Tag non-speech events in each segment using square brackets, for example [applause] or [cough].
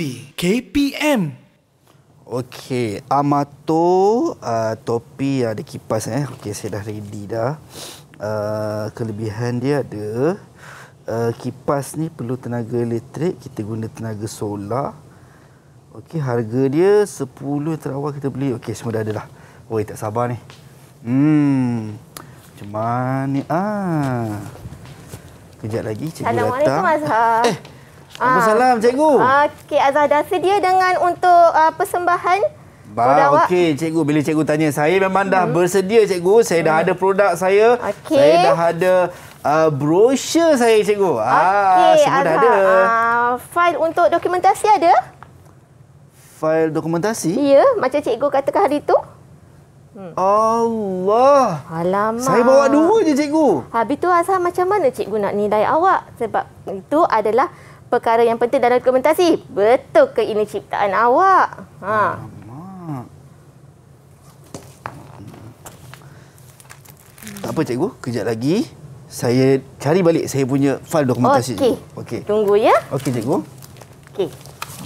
Daily KPM. Okey, Amato uh, topi yang ada kipas eh. Okey, saya dah ready dah. Uh, kelebihan dia ada uh, kipas ni perlu tenaga elektrik, kita guna tenaga solar. Okey, harga dia 10 terawal kita beli. Okey, semua dah ada lah. Oi, tak sabar ni. Hmm. Macam mana ni? Ah. Kejap lagi cikgu Assalamualaikum datang. Assalamualaikum Azhar. Eh. Assalamualaikum ah. cikgu. Okey Azah dah sedia dengan untuk uh, persembahan Ba, okey cikgu. Bila cikgu tanya, saya memang dah hmm. bersedia cikgu. Saya dah hmm. ada produk saya. Okay. Saya dah ada uh, brosur saya cikgu. Ah, okey, ah, dah ada. Uh, file untuk dokumentasi ada? File dokumentasi? Ya, macam cikgu katakan hari tu? Hmm. Allah. Alamak. Saya bawa dua je cikgu. Habis tu Azhar macam mana cikgu nak nilai awak? Sebab itu adalah perkara yang penting dalam dokumentasi. Betul ke ini ciptaan awak? Ha. Tak apa cikgu, kejap lagi saya cari balik saya punya fail dokumentasi. Okey. Okay. Tunggu ya. Okey cikgu. Okey.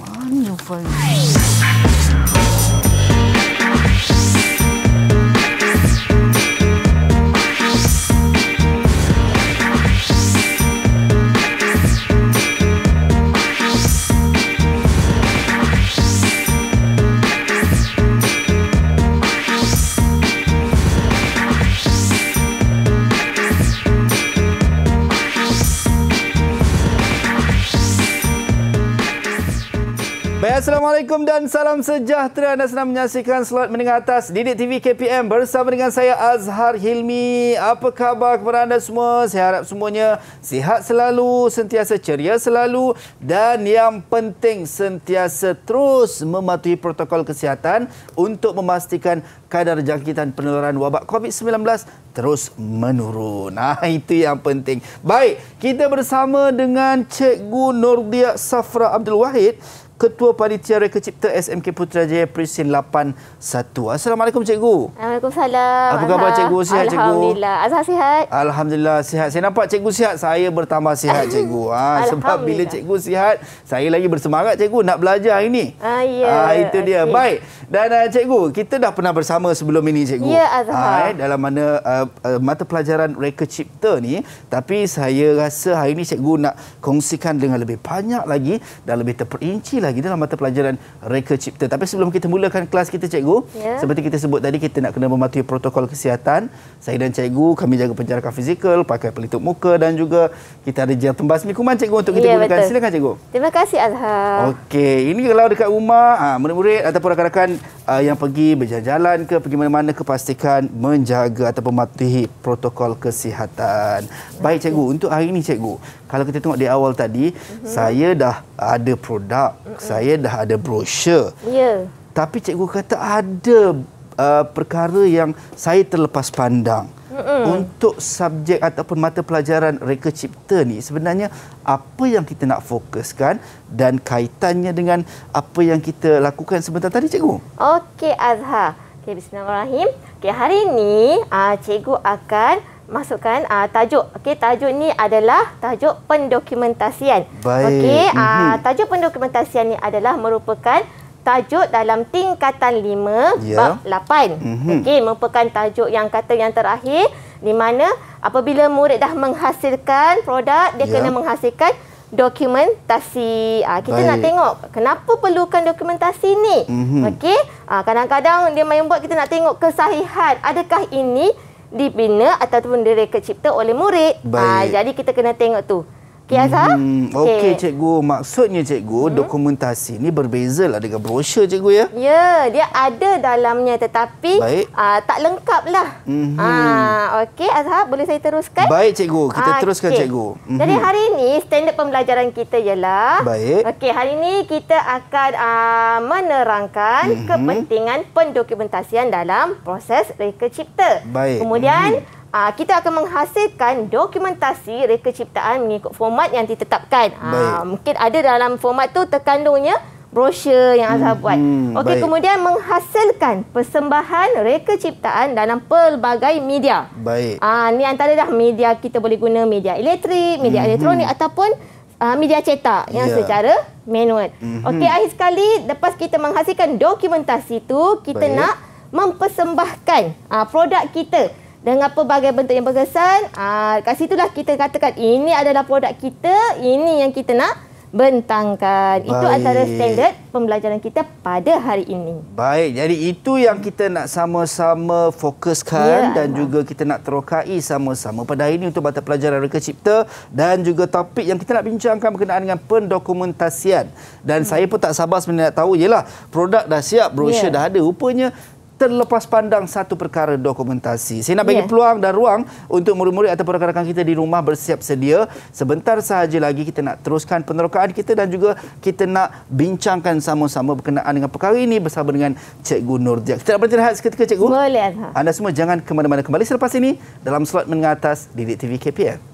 Mana fail Assalamualaikum dan salam sejahtera. Anda sedang menyaksikan slot mendengar atas Didik TV KPM bersama dengan saya Azhar Hilmi. Apa khabar kepada anda semua? Saya harap semuanya sihat selalu, sentiasa ceria selalu dan yang penting sentiasa terus mematuhi protokol kesihatan untuk memastikan kadar jangkitan penularan wabak COVID-19 terus menurun. Nah, [laughs] itu yang penting. Baik, kita bersama dengan Cikgu Nordia Safra Abdul Wahid Ketua Panitia Reka Cipta SMK Putrajaya Presiden 81. Assalamualaikum cikgu. Waalaikumsalam. Apa khabar cikgu? Sihat cikgu? Alhamdulillah. Azhar sihat. Alhamdulillah sihat. Saya nampak cikgu sihat, saya bertambah sihat cikgu. Ha, [laughs] sebab bila cikgu sihat, saya lagi bersemangat cikgu nak belajar hari ini. Ah, ya. Ah, itu dia. Baik. Dan uh, cikgu, kita dah pernah bersama sebelum ini cikgu. Ya Azhar. Ha, dalam mana uh, uh, mata pelajaran Reka Cipta ni. Tapi saya rasa hari ini cikgu nak kongsikan dengan lebih banyak lagi dan lebih terperinci lagi dalam mata pelajaran reka cipta. Tapi sebelum kita mulakan kelas kita cikgu, yeah. seperti kita sebut tadi kita nak kena mematuhi protokol kesihatan. Saya dan cikgu kami jaga penjarakan fizikal, pakai pelitup muka dan juga kita ada gel pembasmi kuman cikgu untuk kita yeah, gunakan. Betul. Silakan cikgu. Terima kasih Azhar. Okey, ini kalau dekat rumah, ah murid-murid ataupun rakan-rakan uh, yang pergi berjalan-jalan ke pergi mana-mana ke pastikan menjaga ataupun mematuhi protokol kesihatan. Baik cikgu, untuk hari ini cikgu, kalau kita tengok di awal tadi, mm -hmm. saya dah ada produk mm -hmm saya dah ada brosur. Ya. Tapi cikgu kata ada uh, perkara yang saya terlepas pandang. Mm-mm. Untuk subjek ataupun mata pelajaran reka cipta ni sebenarnya apa yang kita nak fokuskan dan kaitannya dengan apa yang kita lakukan sebentar tadi cikgu? Okey Azhar. Okey bismillahirrahmanirrahim. Okey hari ini uh, cikgu akan masukkan uh, tajuk. Okey, tajuk ni adalah tajuk pendokumentasian. Okey, uh, tajuk pendokumentasian ni adalah merupakan tajuk dalam tingkatan 5 ya. bab 8. Mm -hmm. Okey, merupakan tajuk yang kata yang terakhir di mana apabila murid dah menghasilkan produk, dia ya. kena menghasilkan dokumentasi. Uh, kita Baik. nak tengok kenapa perlukan dokumentasi ni. Mm -hmm. Okey, kadang-kadang dia main buat kita nak tengok kesahihan. Adakah ini dibina ataupun direka cipta oleh murid. Ha, jadi kita kena tengok tu. Biasa? Hmm, Okey, okay, cikgu. Maksudnya, cikgu, hmm? dokumentasi ini lah dengan brosur, cikgu, ya? Ya, dia ada dalamnya tetapi uh, tak lengkaplah. Mm -hmm. uh, ah, Okey, Azhar, boleh saya teruskan? Baik, cikgu. Kita uh, teruskan, okay. cikgu. Mhm. Jadi, hari ini, standard pembelajaran kita ialah... Baik. Okey, hari ini kita akan uh, menerangkan mm -hmm. kepentingan pendokumentasian dalam proses reka cipta. Baik. Kemudian... Mm -hmm. Aa, ah, kita akan menghasilkan dokumentasi reka ciptaan mengikut format yang ditetapkan. Aa, ah, mungkin ada dalam format tu terkandungnya brosur yang hmm, Azhar buat. Hmm, Okey, kemudian menghasilkan persembahan reka ciptaan dalam pelbagai media. Baik. Aa, ah, ni antara dah media kita boleh guna media elektrik, media hmm, elektronik hmm. ataupun uh, media cetak yang ya. secara manual. Hmm, Okey, hmm. akhir sekali lepas kita menghasilkan dokumentasi tu, kita Baik. nak mempersembahkan uh, produk kita dengan pelbagai bentuk yang berkesan. Ah, kat situlah kita katakan ini adalah produk kita, ini yang kita nak bentangkan. Baik. Itu antara standard pembelajaran kita pada hari ini. Baik, jadi itu yang kita nak sama-sama fokuskan ya, dan Allah. juga kita nak terokai sama-sama pada hari ini untuk mata pelajaran reka cipta dan juga topik yang kita nak bincangkan berkenaan dengan pendokumentasian. Dan hmm. saya pun tak sabar sebenarnya nak tahu, ialah produk dah siap, brochure ya. dah ada. Rupanya terlepas pandang satu perkara dokumentasi. Saya nak bagi yeah. peluang dan ruang untuk murid-murid atau rakan-rakan kita di rumah bersiap sedia. Sebentar sahaja lagi kita nak teruskan penerokaan kita dan juga kita nak bincangkan sama-sama berkenaan dengan perkara ini bersama dengan Cikgu Nurdia. Kita nak berhenti rehat seketika, Cikgu? Boleh. Anda semua jangan ke mana-mana kembali selepas ini dalam slot mengatas Didik TV KPM.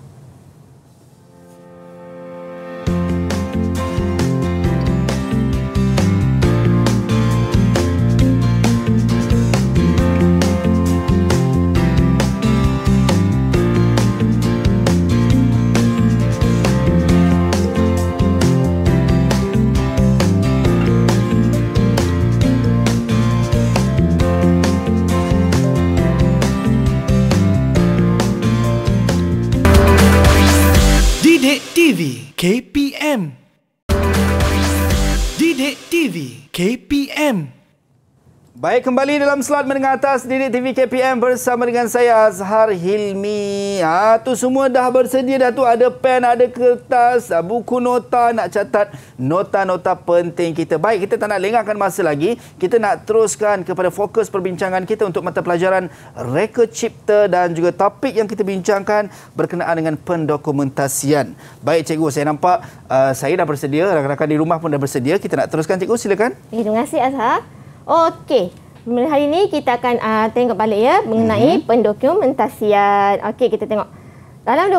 KPM. Didik TV KPM. Baik, kembali dalam slot mendengar atas Didik TV KPM bersama dengan saya Azhar Hilmi. Ha, tu semua dah bersedia dah tu. Ada pen, ada kertas, buku nota nak catat nota-nota penting kita. Baik, kita tak nak lengahkan masa lagi. Kita nak teruskan kepada fokus perbincangan kita untuk mata pelajaran reka cipta dan juga topik yang kita bincangkan berkenaan dengan pendokumentasian. Baik, cikgu, saya nampak uh, saya dah bersedia. Rakan-rakan di rumah pun dah bersedia. Kita nak teruskan, cikgu. Silakan. Eh, terima kasih, Azhar. Okey. Hari ini kita akan uh, tengok balik ya mengenai mm-hmm. pendokumentasian. Okey, kita tengok. Dalam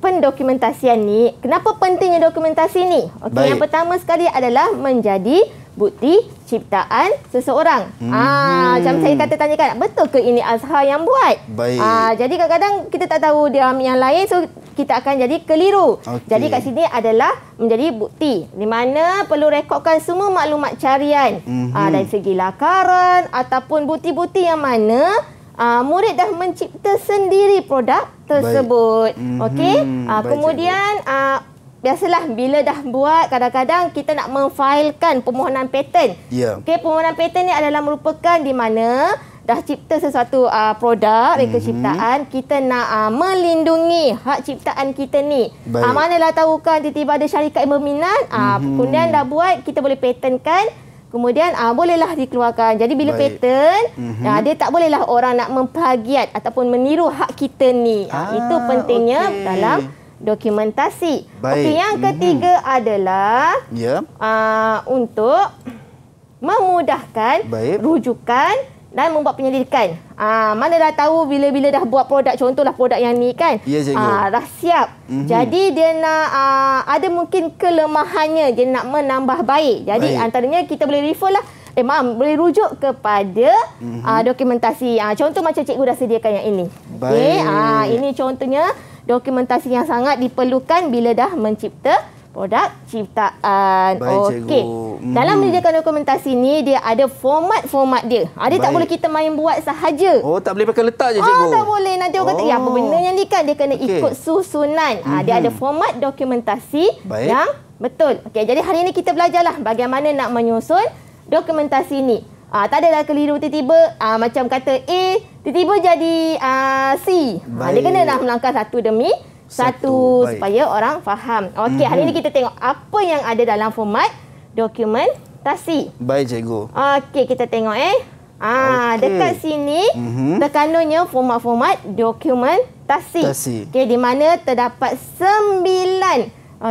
pendokumentasian ni, kenapa pentingnya dokumentasi ni? Okey, yang pertama sekali adalah menjadi bukti ciptaan seseorang. Hmm. Ah, mhm. macam saya kata tanya tanyakan, betul ke ini Azhar yang buat? Baik. Ah, jadi kadang-kadang kita tak tahu dia yang lain, so kita akan jadi keliru. Okay. Jadi kat sini adalah menjadi bukti di mana perlu rekodkan semua maklumat carian hmm. ah, dari segi lakaran ataupun bukti-bukti yang mana ah, murid dah mencipta sendiri produk tersebut. Mhm. Okey? Hmm. Ah, kemudian, ah, biasalah bila dah buat kadang-kadang kita nak memfailkan permohonan patent. Ya. Yeah. Okey, permohonan patent ni adalah merupakan di mana dah cipta sesuatu uh, produk reka mm-hmm. ciptaan kita nak uh, melindungi hak ciptaan kita ni. Uh, manalah tahu kan tiba-tiba ada syarikat yang berminat, mm-hmm. uh, kemudian dah buat kita boleh patentkan. Kemudian uh, bolehlah dikeluarkan. Jadi bila Baik. patent, mm-hmm. uh, dia tak bolehlah orang nak memplagiat ataupun meniru hak kita ni. Ah, Itu pentingnya okay. dalam dokumentasi. Okey, yang mhm. ketiga hmm. adalah yeah. uh, untuk memudahkan Baik. rujukan dan membuat penyelidikan. Uh, mana dah tahu bila-bila dah buat produk, contohlah produk yang ni kan, yeah, ya, uh, dah siap. Mm -hmm. Jadi dia nak, uh, ada mungkin kelemahannya dia nak menambah baik. Jadi baik. antaranya kita boleh refer lah, eh mam, boleh rujuk kepada mm -hmm. uh, dokumentasi. Uh, contoh macam cikgu dah sediakan yang ini. Baik. Okay, uh, eh, ini contohnya, dokumentasi yang sangat diperlukan bila dah mencipta produk ciptaan. Okey. Hmm. Dalam menyediakan dokumentasi ni dia ada format-format dia. Ada ah, tak boleh kita main buat sahaja. Oh tak boleh pakai letak je cikgu. Oh tak boleh. Nanti orang oh. kata ya apa benda oh. yang ni kan dia kena okay. ikut susunan. Ah, hmm. Dia ada format dokumentasi Baik. yang betul. Okay jadi hari ini kita belajarlah bagaimana nak menyusun dokumentasi ni. Ah tak adalah keliru tiba-tiba ah macam kata eh, Tiba-tiba jadi uh, C. Ha, dia kena dah melangkah satu demi satu, satu supaya orang faham. Okey, mm -hmm. hari ini mhm. kita tengok apa yang ada dalam format dokumentasi. Baik, cikgu. Okey, kita tengok eh. Ah, okay. Dekat sini, mm -hmm. terkandungnya format-format dokumen tasi. di mana terdapat sembilan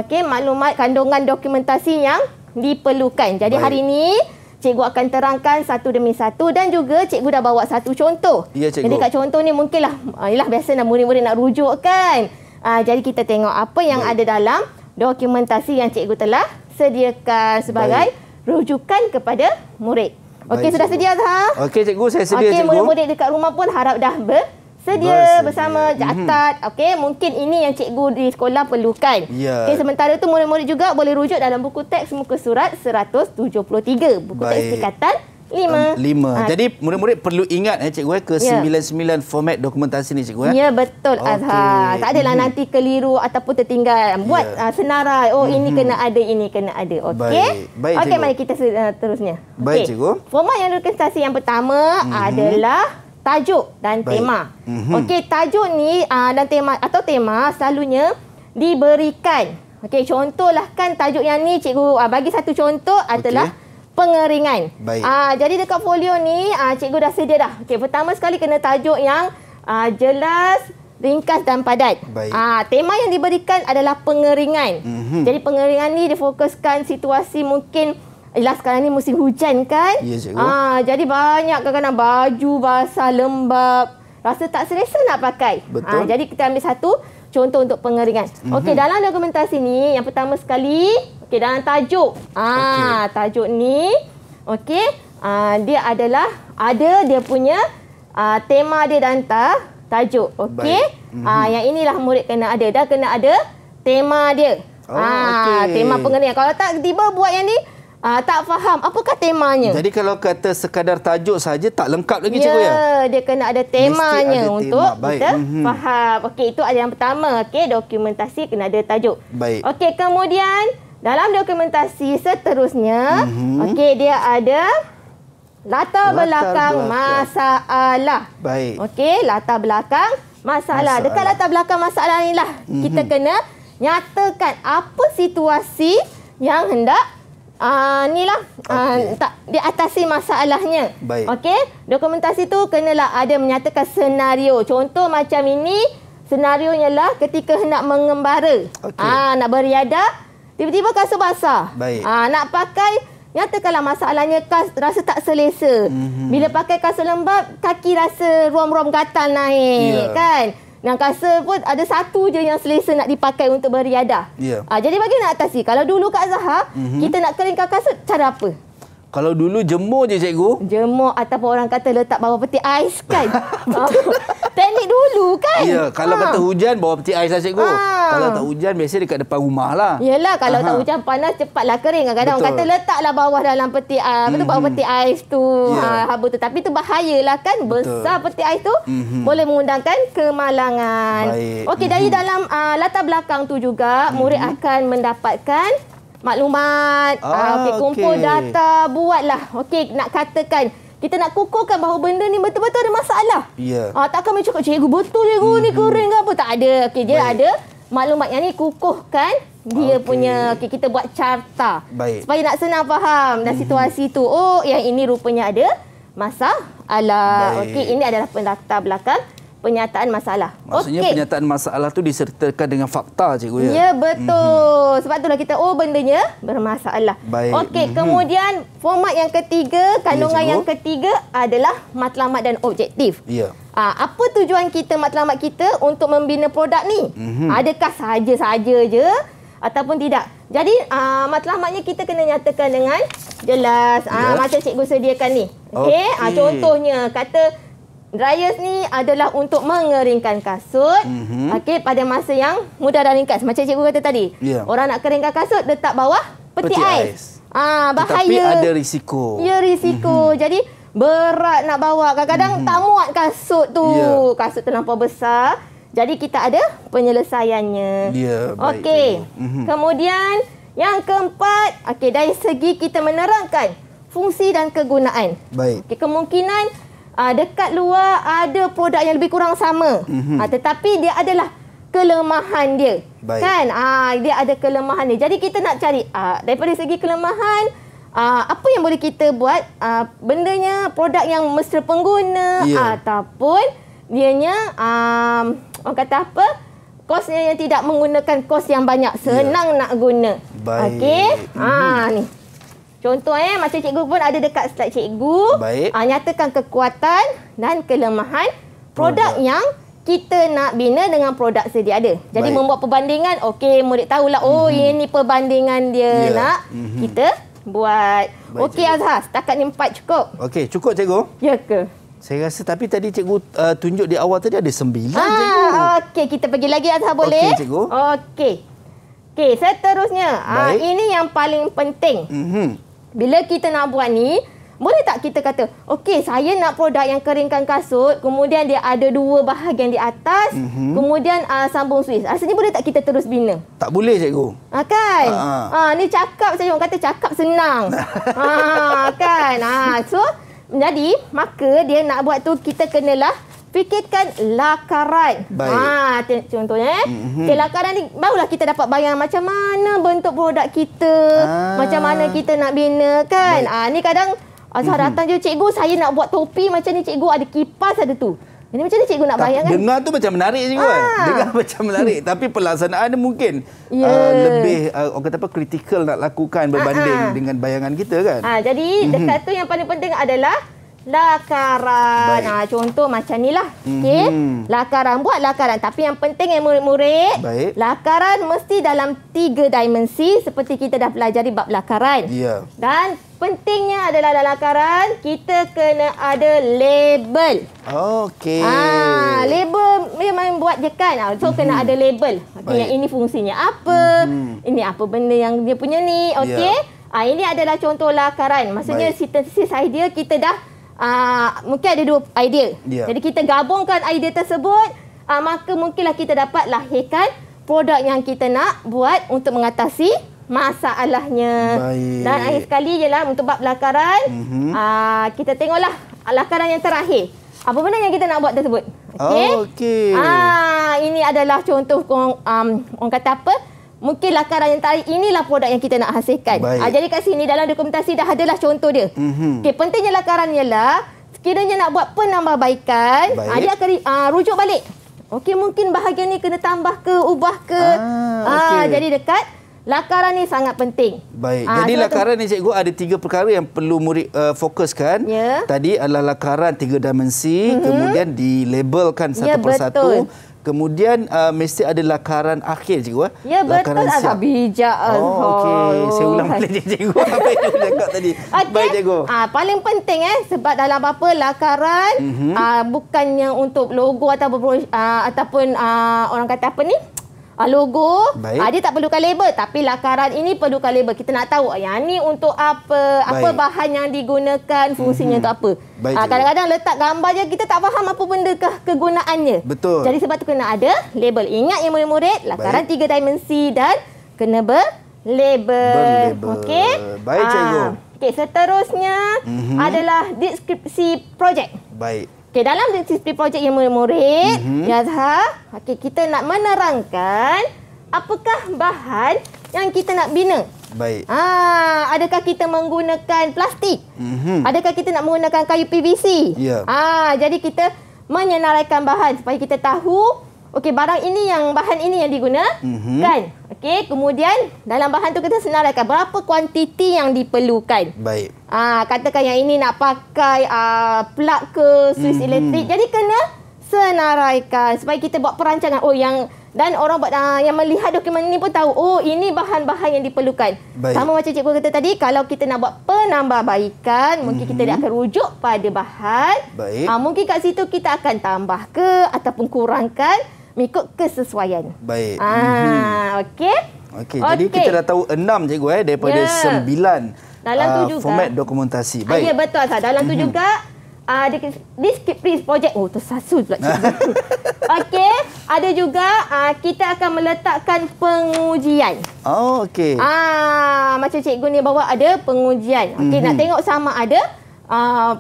okey maklumat kandungan dokumentasi yang diperlukan. Jadi Baik. hari ini cikgu akan terangkan satu demi satu dan juga cikgu dah bawa satu contoh. Ya, cikgu. Jadi kat contoh ni mungkinlah ah, ialah biasa nak murid-murid nak rujuk kan. Uh, jadi kita tengok apa yang Baik. ada dalam dokumentasi yang cikgu telah sediakan sebagai Baik. rujukan kepada murid. Okey sudah sedia dah? Okey cikgu saya sedia okay, cikgu. Okey murid-murid dekat rumah pun harap dah ber sedia bersedia. bersama jatat. Mhm. Mm-hmm. Okey, mungkin ini yang cikgu di sekolah perlukan. Yeah. Okey, sementara itu murid-murid juga boleh rujuk dalam buku teks muka surat 173, buku Baik. teks tingkatan lima. Um, lima. Ha. Jadi murid-murid perlu ingat eh cikgu eh ke ya. sembilan yeah. sembilan format dokumentasi ni cikgu eh. Ya betul okay. Azhar. Tak adalah mm-hmm. nanti keliru ataupun tertinggal. Ya. Buat yeah. uh, senarai. Oh hmm ini mhm. kena ada ini kena ada. Okey. Baik. Baik okay, cikgu. Okey mari kita uh, terusnya. Baik okay. cikgu. Format yang dokumentasi yang pertama hmm adalah tajuk dan Baik. tema. Mm-hmm. Okey, tajuk ni uh, dan tema atau tema selalunya diberikan. Okey, contohlah kan tajuk yang ni cikgu uh, bagi satu contoh adalah okay. pengeringan. Ah uh, jadi dekat folio ni uh, cikgu dah sedia dah. Okey, pertama sekali kena tajuk yang uh, jelas ringkas dan padat. Ah uh, tema yang diberikan adalah pengeringan. Mm-hmm. Jadi pengeringan ni difokuskan situasi mungkin Ila eh, sekarang ni musim hujan kan? Ya, cikgu. Ah, jadi banyak kadang-kadang baju basah, lembap Rasa tak selesa nak pakai. Ah, Betul. Ah, jadi kita ambil satu contoh untuk pengeringan. Mm -hmm. Okey, dalam dokumentasi ni, yang pertama sekali, okey dalam tajuk. Ah, okay. tajuk ni okey, ah, dia adalah ada dia punya ah, tema dia dan tajuk. Okey. Mm -hmm. Ah, mhm. yang inilah murid kena ada, dah kena ada tema dia. Oh, ah, okay. tema pengeringan. Kalau tak tiba buat yang ni Uh, tak faham apakah temanya. Jadi kalau kata sekadar tajuk saja tak lengkap lagi ya, cikgu ya. dia kena ada temanya ada untuk tema. kita mm -hmm. faham. Okey itu ada yang pertama. Okey dokumentasi kena ada tajuk. Baik. Okey kemudian dalam dokumentasi seterusnya mm -hmm. okey dia ada latar, latar belakang, belakang masalah. Baik. Okey latar belakang masalah. masalah. Dekat latar belakang masalah inilah mm -hmm. kita mhm. kena nyatakan apa situasi yang hendak Uh, ah, ni lah okay. uh, Dia atasi masalahnya Okey Dokumentasi tu Kenalah ada menyatakan senario Contoh macam ini Senario lah Ketika hendak mengembara okay. uh, ah, Nak beriada Tiba-tiba kasut basah Baik uh, Nak pakai Nyatakanlah masalahnya kas, Rasa tak selesa mm -hmm. Bila pakai kasut lembab Kaki rasa Ruam-ruam gatal naik yeah. Kan yang angkasa pun ada satu je yang selesa nak dipakai untuk beriadah. Yeah. Ya. Ha, jadi bagaimana nak atasi? Kalau dulu Kak Zahar, mm-hmm. kita nak keringkan kasut cara apa? Kalau dulu jemur je cikgu. Jemur ataupun orang kata letak bawah peti ais kan. [laughs] Ah, Teknik dulu kan. Ya, kalau ha. kata hujan bawah peti ais lah cikgu. Ha. Kalau tak hujan biasa dekat depan rumah lah. Yelah, kalau Aha. tak hujan panas cepatlah kering. Kadang-kadang orang kata letaklah bawah dalam peti ais. Hmm. bawah mhm. peti ais tu. Yeah. Ya. Ha, tu. Tapi tu bahayalah kan. Betul. Besar peti ais tu hmm. boleh mengundangkan kemalangan. Baik. Okey, hmm. dari mhm. dalam uh, latar belakang tu juga hmm. murid mhm. akan mendapatkan maklumat, ah, uh, ah, okay, kumpul data, buatlah. Okey, nak katakan kita nak kukuhkan bahawa benda ni betul-betul ada masalah. Ya. Yeah. Uh, takkan macam cakap, cikgu betul cikgu mm-hmm. ni kering ke apa? Tak ada. Okey, dia Baik. ada maklumat yang ni kukuhkan dia okay. punya okay, kita buat carta Baik. supaya nak senang faham dan mm-hmm. situasi mm-hmm. tu oh yang ini rupanya ada masalah. okey ini adalah pendaftar belakang penyataan masalah. Maksudnya okay. penyataan masalah tu disertakan dengan fakta cikgu ya. Ya betul. Mm -hmm. Sebab itulah kita oh bendanya bermasalah. Okey, mm -hmm. kemudian format yang ketiga, kandungan ya, yang ketiga adalah matlamat dan objektif. Ya. Aa, ah, apa tujuan kita matlamat kita untuk membina produk ni? Mm -hmm. Adakah saja-saja je ataupun tidak? Jadi aa, ah, matlamatnya kita kena nyatakan dengan jelas. Ah yes. Ya. masa cikgu sediakan ni. Okey, ah, okay. contohnya kata Dryers ni adalah untuk mengeringkan kasut mm-hmm. okay, pada masa yang mudah dan ringkas. Macam cikgu kata tadi, yeah. orang nak keringkan kasut, letak bawah peti, peti ais. ais. Ah, bahaya. Tetapi ada risiko. Ya, risiko. Mm-hmm. Jadi, berat nak bawa. Kadang-kadang mm-hmm. tak muat kasut tu. Yeah. Kasut terlampau besar. Jadi, kita ada penyelesaiannya. Ya, yeah, baik. Okay. Mm-hmm. Kemudian, yang keempat, okay, dari segi kita menerangkan fungsi dan kegunaan. Baik. Okay, kemungkinan uh, dekat luar ada produk yang lebih kurang sama. Mm-hmm. Uh, tetapi dia adalah kelemahan dia. Baik. Kan? Uh, dia ada kelemahan dia. Jadi kita nak cari uh, daripada segi kelemahan uh, apa yang boleh kita buat uh, bendanya produk yang mesra pengguna yeah. ataupun dianya um, orang kata apa kosnya yang tidak menggunakan kos yang banyak ya. senang yeah. nak guna okey ha ni Contoh eh, macam cikgu pun ada dekat slide cikgu. Baik. Ha, nyatakan kekuatan dan kelemahan produk, produk yang kita nak bina dengan produk sedia ada. Jadi Baik. membuat perbandingan, okey murid tahulah, oh mm -hmm. ini perbandingan dia yeah. nak mm -hmm. kita buat. Okey Azhar, setakat ni empat cukup. Okey, cukup cikgu? Ya ke? Saya rasa tapi tadi cikgu uh, tunjuk di awal tadi ada sembilan ha, cikgu. Okey, kita pergi lagi Azhar boleh? Okey cikgu. Okey. Okey, seterusnya. Ha, ini yang paling penting. Mm -hmm. Bila kita nak buat ni, boleh tak kita kata, okey saya nak produk yang keringkan kasut, kemudian dia ada dua bahagian di atas, mm -hmm. kemudian uh, sambung swiss. Asalnya ah, boleh tak kita terus bina? Tak boleh cikgu. Ha, kan? Ha, ha. Ha, ni cakap saya orang kata cakap senang. ha, [laughs] kan? Ha, so, jadi maka dia nak buat tu kita kenalah fikirkan lakaran. Baik. Ha, contohnya. Eh. Mm-hmm. Okay, lakaran ni barulah kita dapat bayang macam mana bentuk produk kita. Ah. Macam mana kita nak bina kan. Ha, ni kadang Azhar mm-hmm. datang je, cikgu saya nak buat topi macam ni cikgu ada kipas ada tu. Ini macam ni cikgu nak bayang kan. Dengar tu macam menarik cikgu kan? ah. kan. Dengar [laughs] macam menarik. Tapi pelaksanaan dia mungkin yeah. uh, ya. lebih uh, orang kata apa kritikal nak lakukan berbanding ah, ah. dengan bayangan kita kan. Ah, jadi mm-hmm. dekat tu yang paling penting adalah lakaran. Baik. Ha, contoh macam ni lah. Okay? Mm -hmm. Lakaran. Buat lakaran. Tapi yang penting yang murid-murid. Lakaran mesti dalam tiga dimensi. Seperti kita dah pelajari bab lakaran. Yeah. Dan pentingnya adalah dalam lakaran. Kita kena ada label. Okay. Ha, ah, label memang buat je kan. Ah, so mm -hmm. kena mhm. ada label. Okay, yang ini fungsinya apa. Mm -hmm. Ini apa benda yang dia punya ni. Ya. Okay. Yeah. Ha, ini adalah contoh lakaran. Maksudnya sintesis idea kita dah uh, mungkin ada dua idea. Yeah. Jadi kita gabungkan idea tersebut, uh, maka mungkinlah kita dapat lahirkan produk yang kita nak buat untuk mengatasi masalahnya. Baik. Dan akhir sekali ialah untuk bab lakaran, mm-hmm. uh, kita tengoklah lakaran yang terakhir. Apa benda yang kita nak buat tersebut? Okey. okay. Ah, ini adalah contoh um, orang kata apa? mungkin lakaran yang tarik inilah produk yang kita nak hasilkan. Uh, jadi kat sini dalam dokumentasi dah adalah contoh dia. Mm-hmm. Okey, pentingnya lakaran ialah sekiranya nak buat penambahbaikan, ah, Baik. uh, dia akan uh, rujuk balik. Okey, mungkin bahagian ni kena tambah ke, ubah ke. Ah, okay. jadi dekat Lakaran ni sangat penting. Baik. Ha, Jadi lakaran tu... ni cikgu ada tiga perkara yang perlu murid uh, fokuskan. Yeah. Tadi adalah lakaran tiga dimensi. Mm-hmm. Kemudian dilabelkan satu yeah, persatu. Kemudian uh, mesti ada lakaran akhir cikgu eh? Ya lakaran betul agak bijak Oh okey saya ulang balik [laughs] cikgu apa yang cakap tadi okay. Baik cikgu Ah paling penting eh sebab dalam apa lakaran uh -huh. uh, bukannya untuk logo ataupun uh, ataupun uh, orang kata apa ni uh, logo Baik. Uh, dia tak perlukan label tapi lakaran ini perlukan label kita nak tahu ah, yang ni untuk apa Baik. apa bahan yang digunakan mhm. fungsinya mm-hmm. untuk apa Baik, kadang-kadang letak gambar je kita tak faham apa benda ke kegunaannya betul jadi sebab tu kena ada label ingat yang murid-murid lakaran Baik. tiga dimensi dan kena ber label okey baik cikgu uh, okey seterusnya mm-hmm. adalah deskripsi projek baik Okey, dalam display projek yang murid-murid, mm -hmm. ya, okay, kita nak menerangkan apakah bahan yang kita nak bina. Baik. Ah, adakah kita menggunakan plastik? Mm -hmm. Adakah kita nak menggunakan kayu PVC? Ya. Yeah. Ha, ah, jadi kita menyenaraikan bahan supaya kita tahu Okey, barang ini yang bahan ini yang diguna, mm-hmm. kan? Okey, kemudian dalam bahan tu kita senaraikan berapa kuantiti yang diperlukan. Baik. Ah, katakan yang ini nak pakai ah plug ke suis mm-hmm. elektrik. Jadi kena senaraikan supaya kita buat perancangan. Oh, yang dan orang buat ah, yang melihat dokumen ini pun tahu, oh, ini bahan-bahan yang diperlukan. Baik. Sama macam cikgu kata tadi, kalau kita nak buat penambahbaikan, mm-hmm. mungkin kita mhm. dia akan rujuk pada bahan. Baik. Ah, mungkin kat situ kita akan tambah ke ataupun kurangkan mengikut kesesuaian. Baik. Ah, mhm. okey. Okey. Okay. Jadi kita dah tahu enam cikgu eh daripada yeah. sembilan dalam ah, tu uh, juga. format dokumentasi. Ah, Baik. Ya betul sah. Dalam tu mhm. juga ada ah, uh, this keep please project. Oh tersasul pula [laughs] okey. Ada juga uh, kita akan meletakkan pengujian. Oh okey. Ah uh, macam cikgu ni bawa ada pengujian. Okey mm -hmm. nak mhm. tengok sama ada uh,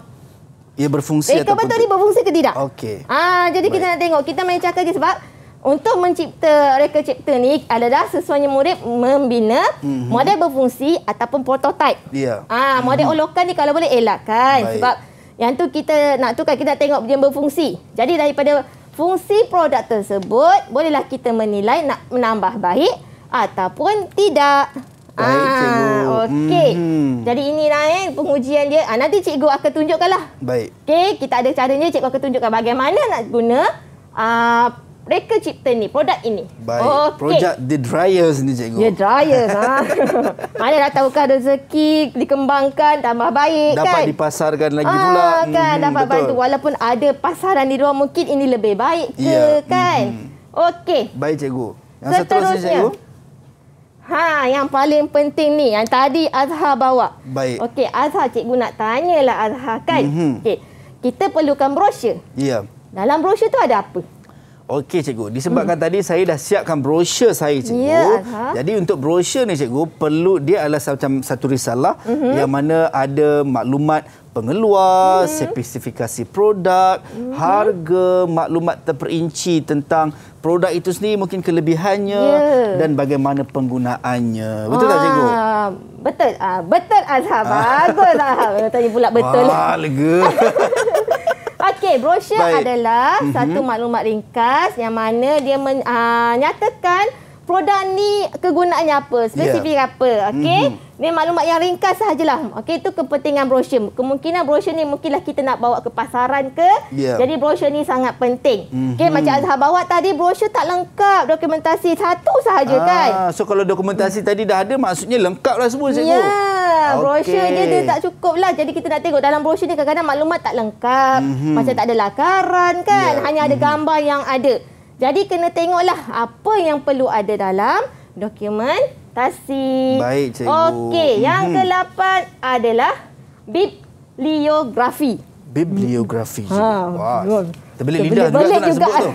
ia berfungsi Reka eh, ataupun bentuk ni berfungsi ke tidak? Okey. Ah, jadi Baik. kita nak tengok. Kita main cakap lagi sebab untuk mencipta reka cipta ni adalah sesuanya murid membina mm-hmm. model berfungsi ataupun prototype. Ya. Yeah. Ah, model mm-hmm. olokan ni kalau boleh elakkan Baik. sebab yang tu kita nak tukar kita nak tengok dia berfungsi. Jadi daripada fungsi produk tersebut bolehlah kita menilai nak menambah baik ataupun tidak. Baik, ah, cikgu. Okey. -hmm. Jadi inilah eh, pengujian dia. Ah, nanti cikgu akan tunjukkanlah. Baik. Okey, kita ada caranya cikgu akan tunjukkan bagaimana nak guna ah, reka cipta ni, produk ini. Baik. Okay. Projek the dryers ni cikgu. The dryers. ha. Ah. [laughs] Mana dah tahu tahukah rezeki dikembangkan, tambah baik dapat kan? Dapat dipasarkan lagi ah, pula. Kan, -hmm, dapat betul. bantu. Walaupun ada pasaran di luar, mungkin ini lebih baik ke yeah. kan? -hmm. Okey. Baik cikgu. Yang seterusnya, seterusnya cikgu. Ha, yang paling penting ni yang tadi Azhar bawa. Baik. Okey, Azhar cikgu nak tanyalah Azhar kan. Mm -hmm. Okey. Kita perlukan brosur. Ya. Yeah. Dalam brosur tu ada apa? Okey cikgu, disebabkan hmm. tadi saya dah siapkan brosur saya cikgu. Ya, Jadi untuk brosur ni cikgu, perlu dia adalah macam satu risalah uh mhm. -huh. yang mana ada maklumat pengeluar, hmm. spesifikasi produk, hmm. harga, maklumat terperinci tentang produk itu sendiri mungkin kelebihannya yeah. dan bagaimana penggunaannya. Betul Wah. tak ah, cikgu? Betul. Ah, betul Azhar. Ah. Bagus Azhar. Tanya pula betul. Wah, lega. [laughs] Okey, brosur adalah mm -hmm. satu maklumat ringkas yang mana dia menyatakan ah, uh, produk ni kegunaannya apa? Spesifik yeah. apa? Okey. Mm-hmm. Ni maklumat yang ringkas sajalah. Okey, itu kepentingan brosur. Kemungkinan brosur ni mungkinlah kita nak bawa ke pasaran ke. Yeah. Jadi brosur ni sangat penting. Mm-hmm. Okey, mhm. macam Azhar bawa tadi brosur tak lengkap, dokumentasi satu sahaja ah, kan. so kalau dokumentasi mm. tadi dah ada maksudnya lengkap lah semua cikgu. Ya. Yeah. Okay. Brosur dia, dia tak cukup lah Jadi kita nak tengok Dalam brosur ni kadang-kadang Maklumat tak lengkap mm-hmm. Macam tak ada lakaran kan yeah. Hanya mm-hmm. ada mhm. gambar yang ada jadi kena tengoklah apa yang perlu ada dalam dokumen tasi. Baik cikgu. Okey, mm -hmm. yang ke-8 adalah bibliografi. Bibliografi. Ha. Terbelit lidah juga boleh juga. Nak sebut kan?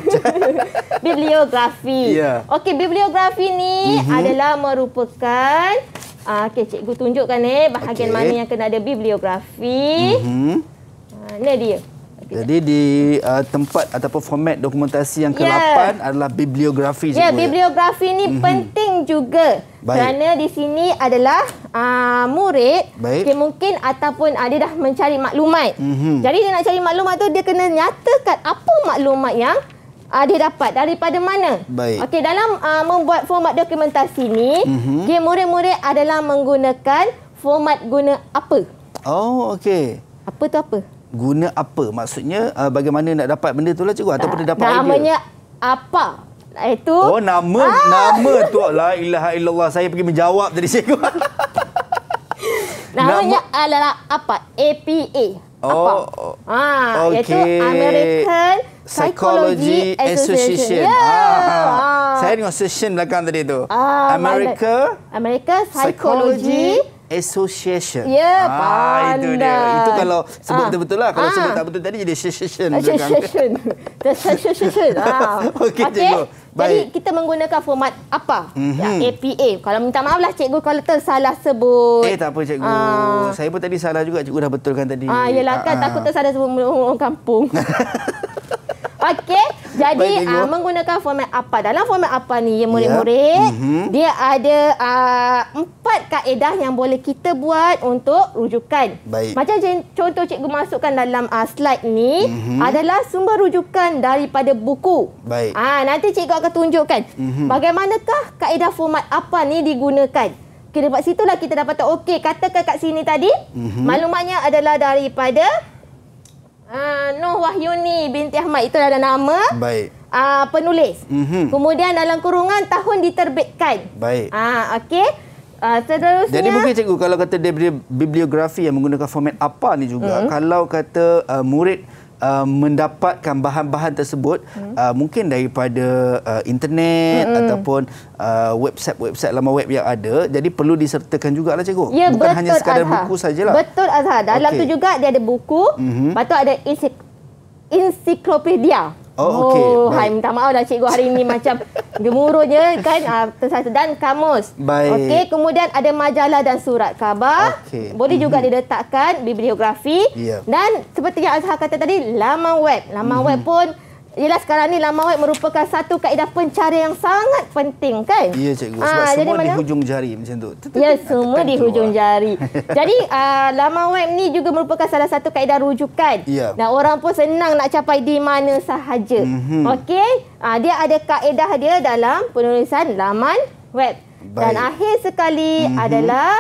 [laughs] bibliografi. Yeah. Okey, bibliografi ni mm -hmm. adalah merupakan uh, okey cikgu tunjukkan eh bahagian okay. mana yang kena ada bibliografi. Mhm. Mm uh, ni dia. Jadi di uh, tempat ataupun format dokumentasi yang ya. ke-8 yeah. adalah bibliografi. Yeah, bibliografi ni mhm. penting mm -hmm. juga. Baik. Kerana di sini adalah uh, murid okay, mungkin ataupun uh, dia dah mencari maklumat. Mm -hmm. Jadi dia nak cari maklumat tu dia kena nyatakan apa maklumat yang uh, dia dapat daripada mana. Baik. Okay, dalam uh, membuat format dokumentasi ni, mhm. murid-murid mm -hmm. okay, adalah menggunakan format guna apa. Oh, okey. Apa tu apa? guna apa? Maksudnya uh, bagaimana nak dapat benda tu lah cikgu tak. ataupun dia dapat Namanya idea? Namanya apa? Itu. Oh nama ah. nama tu la ilaha illallah saya pergi menjawab tadi cikgu. [laughs] Namanya nama, adalah apa? APA. Oh, apa? Ah, okay. Iaitu American Psychology, Psychology Association. Association. Yeah. Ah. Ah. Saya dengar session belakang tadi tu. Ah, America. America Psychology, Psychology association. Ya, pandai. Ah, itu dia. Itu kalau sebut ah. betul-betul lah. Kalau ah. sebut tak betul tadi, jadi association. [laughs] Association. The association. Ah. [laughs] Okey, okay. cikgu. Baik. Jadi, kita menggunakan format apa? Mm -hmm. ya, APA. Mhm. Kalau minta maaf lah, cikgu, kalau tersalah sebut. Eh, tak apa, cikgu. Ah. Saya pun tadi salah juga. Cikgu dah betulkan tadi. Ah, yelah, kan ah. ah. takut tersalah sebut orang kampung. [laughs] Okey, jadi uh, menggunakan format apa? Dalam format apa ni, ya murid-murid? Yeah. Mm -hmm. Mhm. Dia ada uh, empat kaedah yang boleh kita buat untuk rujukan. Baik. Macam contoh cikgu masukkan dalam uh, slide ni mm -hmm. adalah sumber rujukan daripada buku. Baik. Ah, uh, nanti cikgu akan tunjukkan mm -hmm. bagaimanakah kaedah format apa ni digunakan. Okey, dekat situlah kita dapat okey, katakan kat sini tadi mm -hmm. maklumatnya adalah daripada Ah, uh, Noh Wahyuni binti Ahmad itu ada nama. Baik. Uh, penulis. Mm-hmm. Kemudian dalam kurungan tahun diterbitkan. Baik. Uh, okey. Uh, seterusnya. Jadi mungkin cikgu kalau kata dia bibliografi yang menggunakan format apa ni juga. Mm-hmm. Kalau kata uh, murid Uh, mendapatkan bahan-bahan tersebut hmm. uh, mungkin daripada uh, internet hmm. ataupun uh, website-website lama web yang ada jadi perlu disertakan juga lah cikgu ya, bukan hanya sekadar Azhar. buku sajalah betul Azhar dalam okay. tu juga dia ada buku mm -hmm. lepas tu ada ensiklopedia Oh, oh okay. hai, minta maaf lah cikgu hari ini macam [laughs] gemuruh je kan uh, dan kamus. Baik. Okey, kemudian ada majalah dan surat khabar. Okay. Boleh juga mm-hmm. diletakkan bibliografi. Yeah. Dan seperti yang Azhar kata tadi, laman web. Laman mm-hmm. web pun Yelah sekarang ni lama web merupakan satu kaedah pencarian yang sangat penting kan? Ya cikgu sebab aa, ah, semua mana? di hujung jari macam tu. Ya semua di hujung keluar. jari. [laughs] jadi aa, ah, lama awet ni juga merupakan salah satu kaedah rujukan. Ya. Dan orang pun senang nak capai di mana sahaja. Mm -hmm. Okey? Ah, dia ada kaedah dia dalam penulisan laman web. Baik. Dan akhir sekali mm -hmm. adalah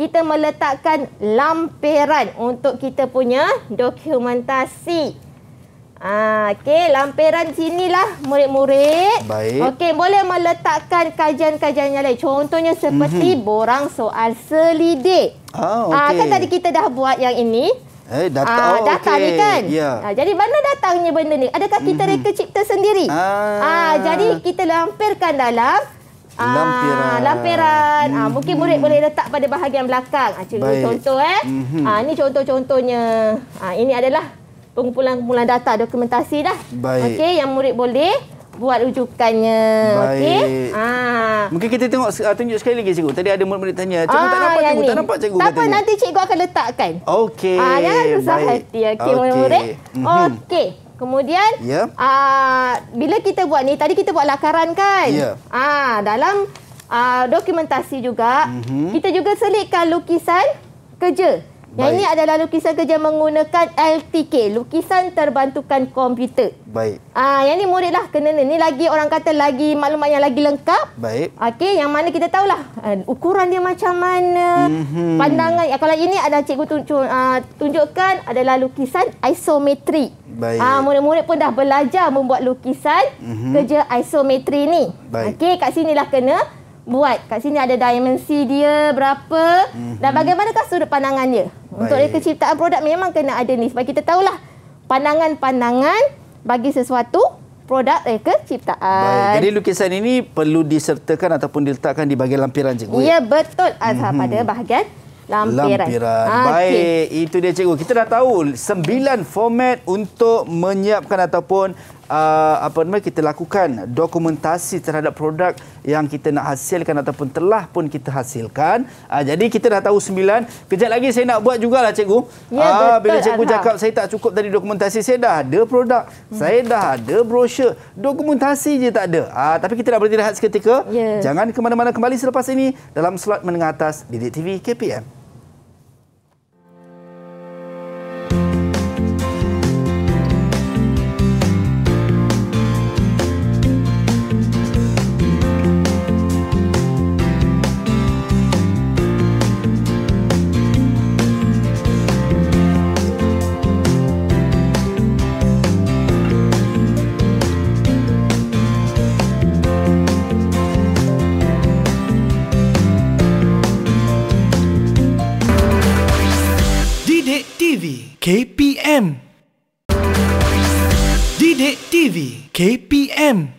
kita meletakkan lampiran untuk kita punya dokumentasi. Ha, okey, lampiran sinilah murid-murid. Baik. Okey, boleh meletakkan kajian-kajian yang lain. Contohnya seperti mm-hmm. borang soal selidik. Ah, okay. Ah, Kan tadi kita dah buat yang ini. Eh, data. Ah, oh, data okay. ni kan? Yeah. Ah, jadi, mana datangnya benda ni? Adakah kita mm-hmm. reka cipta sendiri? Ah. ah, jadi kita lampirkan dalam... Ah, lampiran. Ah, lampiran. Mm-hmm. Ah, mungkin mhm. murid boleh letak pada bahagian belakang. Ah, contoh eh. Mm-hmm. Ah, ini contoh-contohnya. Ah, ini adalah pengumpulan-pengumpulan data dokumentasi dah. Baik. Okey, yang murid boleh buat rujukannya. Okey. Ha. Mungkin kita tengok uh, tunjuk sekali lagi cikgu. Tadi ada murid-murid tanya. Cikgu ah, tak nampak cikgu, ni. tak nampak cikgu. Tak apa cikgu. nanti cikgu akan letakkan. Okey. Ah, jangan susah Baik. hati. Okey, okay. murid. Mhm. Okey. Kemudian yeah. Ya. uh, bila kita buat ni, tadi kita buat lakaran kan? yeah. Ya. uh, dalam uh, dokumentasi juga mm -hmm. kita juga selitkan lukisan kerja. Yang ini adalah lukisan kerja menggunakan LTK, lukisan terbantukan komputer. Baik. Ah, ha, yang ni muridlah kena ni. Ni lagi orang kata lagi maklumat yang lagi lengkap. Baik. Okey, yang mana kita tahulah uh, ukuran dia macam mana. Mm-hmm. Pandangan ah, kalau ini ada cikgu tunjuk, uh, tunjukkan adalah lukisan isometri. Baik. Ah, murid-murid pun dah belajar membuat lukisan mm-hmm. kerja isometri ni. Okey, kat sinilah kena buat kat sini ada dimensi dia berapa mm-hmm. dan mhm. bagaimanakah sudut pandangan dia Baik. untuk reka ciptaan produk memang kena ada ni supaya kita tahulah pandangan-pandangan bagi sesuatu produk reka eh, ciptaan. Baik. Jadi lukisan ini perlu disertakan ataupun diletakkan di bahagian lampiran cikgu. Ya, ya betul Azhar ah, mm-hmm. pada bahagian Lampiran. Lampiran. Ah, Baik, itu dia cikgu. Kita dah tahu sembilan format untuk menyiapkan ataupun uh, apa namanya kita lakukan dokumentasi terhadap produk yang kita nak hasilkan ataupun telah pun kita hasilkan. Uh, jadi kita dah tahu sembilan. Kejap lagi saya nak buat jugalah cikgu. Ya, uh, betul, bila cikgu Anha. cakap saya tak cukup tadi dokumentasi saya dah ada produk, hmm. saya dah ada brosur, dokumentasi je tak ada. Uh, tapi kita dah berhenti rehat seketika. Yes. Jangan ke mana-mana kembali selepas ini dalam slot menengah atas Didik TV KPM. KPM. Didik TV KPM.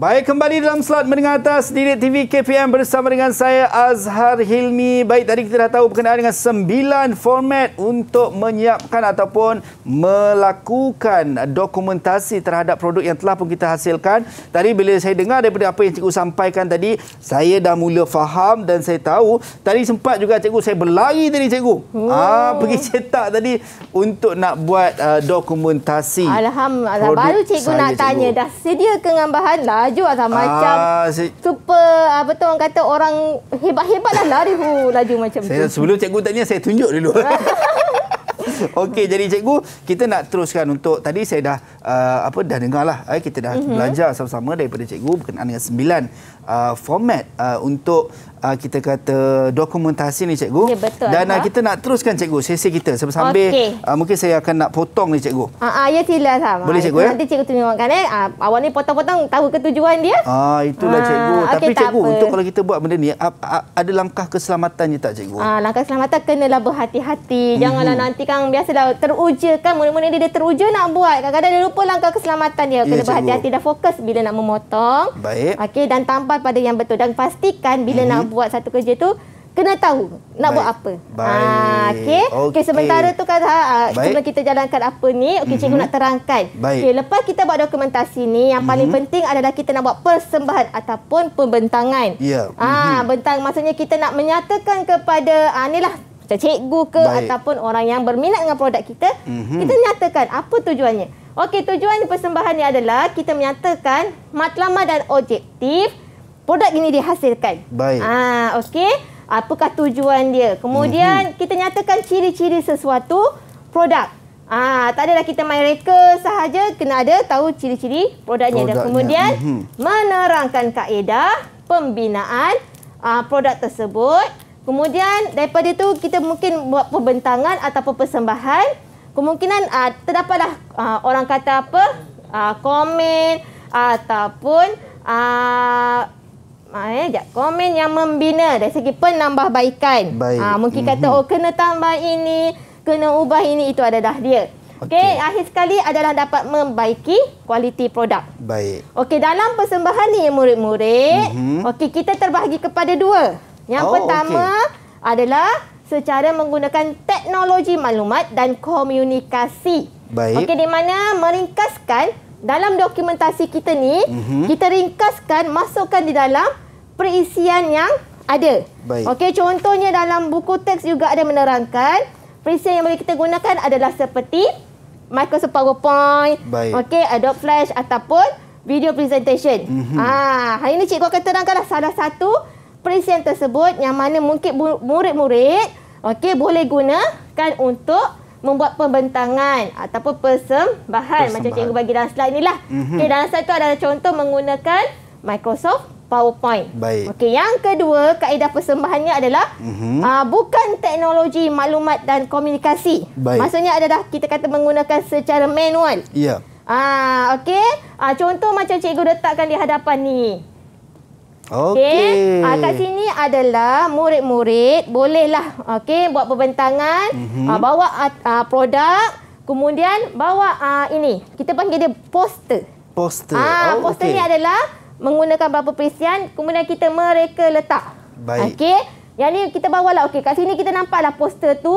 Baik, kembali dalam slot mendengar atas Direk TV KPM bersama dengan saya Azhar Hilmi. Baik, tadi kita dah tahu berkenaan dengan sembilan format untuk menyiapkan ataupun melakukan dokumentasi terhadap produk yang telah pun kita hasilkan. Tadi bila saya dengar daripada apa yang cikgu sampaikan tadi, saya dah mula faham dan saya tahu. Tadi sempat juga cikgu, saya berlari tadi cikgu. Hmm. Ah, pergi cetak tadi untuk nak buat uh, dokumentasi Alhamdulillah, baru cikgu nak tanya. Cikgu. Dah sedia dengan bahan lah? laju lah ah, macam uh, si... super uh, betul orang kata orang hebat-hebat lah lari pun laju macam saya, tu. Sebelum cikgu tanya saya tunjuk dulu. [laughs] Okey jadi cikgu kita nak teruskan untuk tadi saya dah uh, apa dah dengarlah eh kita dah mm -hmm. belajar sama-sama daripada cikgu berkenaan dengan sembilan uh, format uh, untuk uh, kita kata dokumentasi ni cikgu. Ya, betul. Dan uh, kita nak teruskan cikgu sesi kita sambil okay. uh, mungkin saya akan nak potong ni cikgu. Ha uh, uh, ya silalah sama. Boleh ah, cikgu ya? Nanti cikgu tengokkan eh. Uh, ah, awal ni potong-potong tahu ketujuan dia. Ah uh, itulah uh, cikgu. Okay, Tapi cikgu apa. untuk kalau kita buat benda ni uh, uh, ada langkah keselamatan ni tak cikgu? Ah uh, langkah keselamatan kenalah berhati-hati. Janganlah uh mhm. -huh. nanti kan biasalah teruja kan mula-mula dia, dia teruja nak buat. Kadang-kadang dia lupa langkah keselamatan dia. Kena ya, berhati-hati dan fokus bila nak memotong. Baik. Okey dan tanpa berkorban pada yang betul dan pastikan bila hmm. nak mhm. buat satu kerja tu kena tahu nak Baik. buat apa. Baik. Ha, okey. Okay. okay, sementara tu kan ha, sebelum kita jalankan apa ni, okey mm-hmm. cikgu mhm. nak terangkan. Okey, lepas kita buat dokumentasi ni, yang mm-hmm. paling mhm. penting adalah kita nak buat persembahan ataupun pembentangan. Ya. Yeah. Ha, mm-hmm. bentang maksudnya kita nak menyatakan kepada ha, ah, inilah macam cikgu ke Baik. ataupun orang yang berminat dengan produk kita, mm-hmm. kita nyatakan apa tujuannya. Okey, tujuan persembahan ni adalah kita menyatakan matlamat dan objektif produk ini dihasilkan. Baik. Ah, okey. Apakah tujuan dia? Kemudian mm -hmm. kita nyatakan ciri-ciri sesuatu produk. Ah, tak adalah kita main reka sahaja, kena ada tahu ciri-ciri produknya. produknya. kemudian mm -hmm. menerangkan kaedah pembinaan ah, produk tersebut. Kemudian daripada itu kita mungkin buat perbentangan atau persembahan. Kemungkinan ah, terdapatlah ah, orang kata apa, ah, komen ataupun... Ah, Ah, eh jap komen yang membina dari segi penambahbaikan. Baik. Ha mungkin kata mm -hmm. oh kena tambah ini, kena ubah ini itu ada dah dia. Okey, okay, akhir sekali adalah dapat membaiki kualiti produk. Baik. Okey, dalam persembahan ni murid-murid, mm -hmm. okey kita terbahagi kepada dua. Yang oh, pertama okay. adalah secara menggunakan teknologi maklumat dan komunikasi. Baik. Okey, di mana meringkaskan dalam dokumentasi kita ni mm-hmm. kita ringkaskan masukkan di dalam perisian yang ada. Okey contohnya dalam buku teks juga ada menerangkan perisian yang boleh kita gunakan adalah seperti Microsoft PowerPoint, Okay, Adobe Flash ataupun video presentation. Mm-hmm. Ah hari ini cikgu akan terangkanlah salah satu perisian tersebut yang mana mungkin murid-murid okay boleh gunakan untuk membuat pembentangan ataupun persembahan macam cikgu bagi dalam slide inilah. Mm-hmm. Okey, dalam slide tu adalah contoh menggunakan Microsoft PowerPoint. Baik. Okey, yang kedua kaedah persembahannya adalah mm-hmm. uh, bukan teknologi maklumat dan komunikasi. Baik. Maksudnya adalah kita kata menggunakan secara manual. Ya. Yeah. Ah, okay. okey. Ah, contoh macam cikgu letakkan di hadapan ni. Okey. Okay. Uh, ah, kat sini adalah murid-murid bolehlah Okay, buat perbentangan, mm-hmm. bawa ah, produk, kemudian bawa ini. Kita panggil dia poster. Poster. Ah, oh, poster okay. ni adalah menggunakan beberapa perisian kemudian kita mereka letak. Baik. Okey. Yang ni kita bawa lah. Okey, kat sini kita nampaklah poster tu.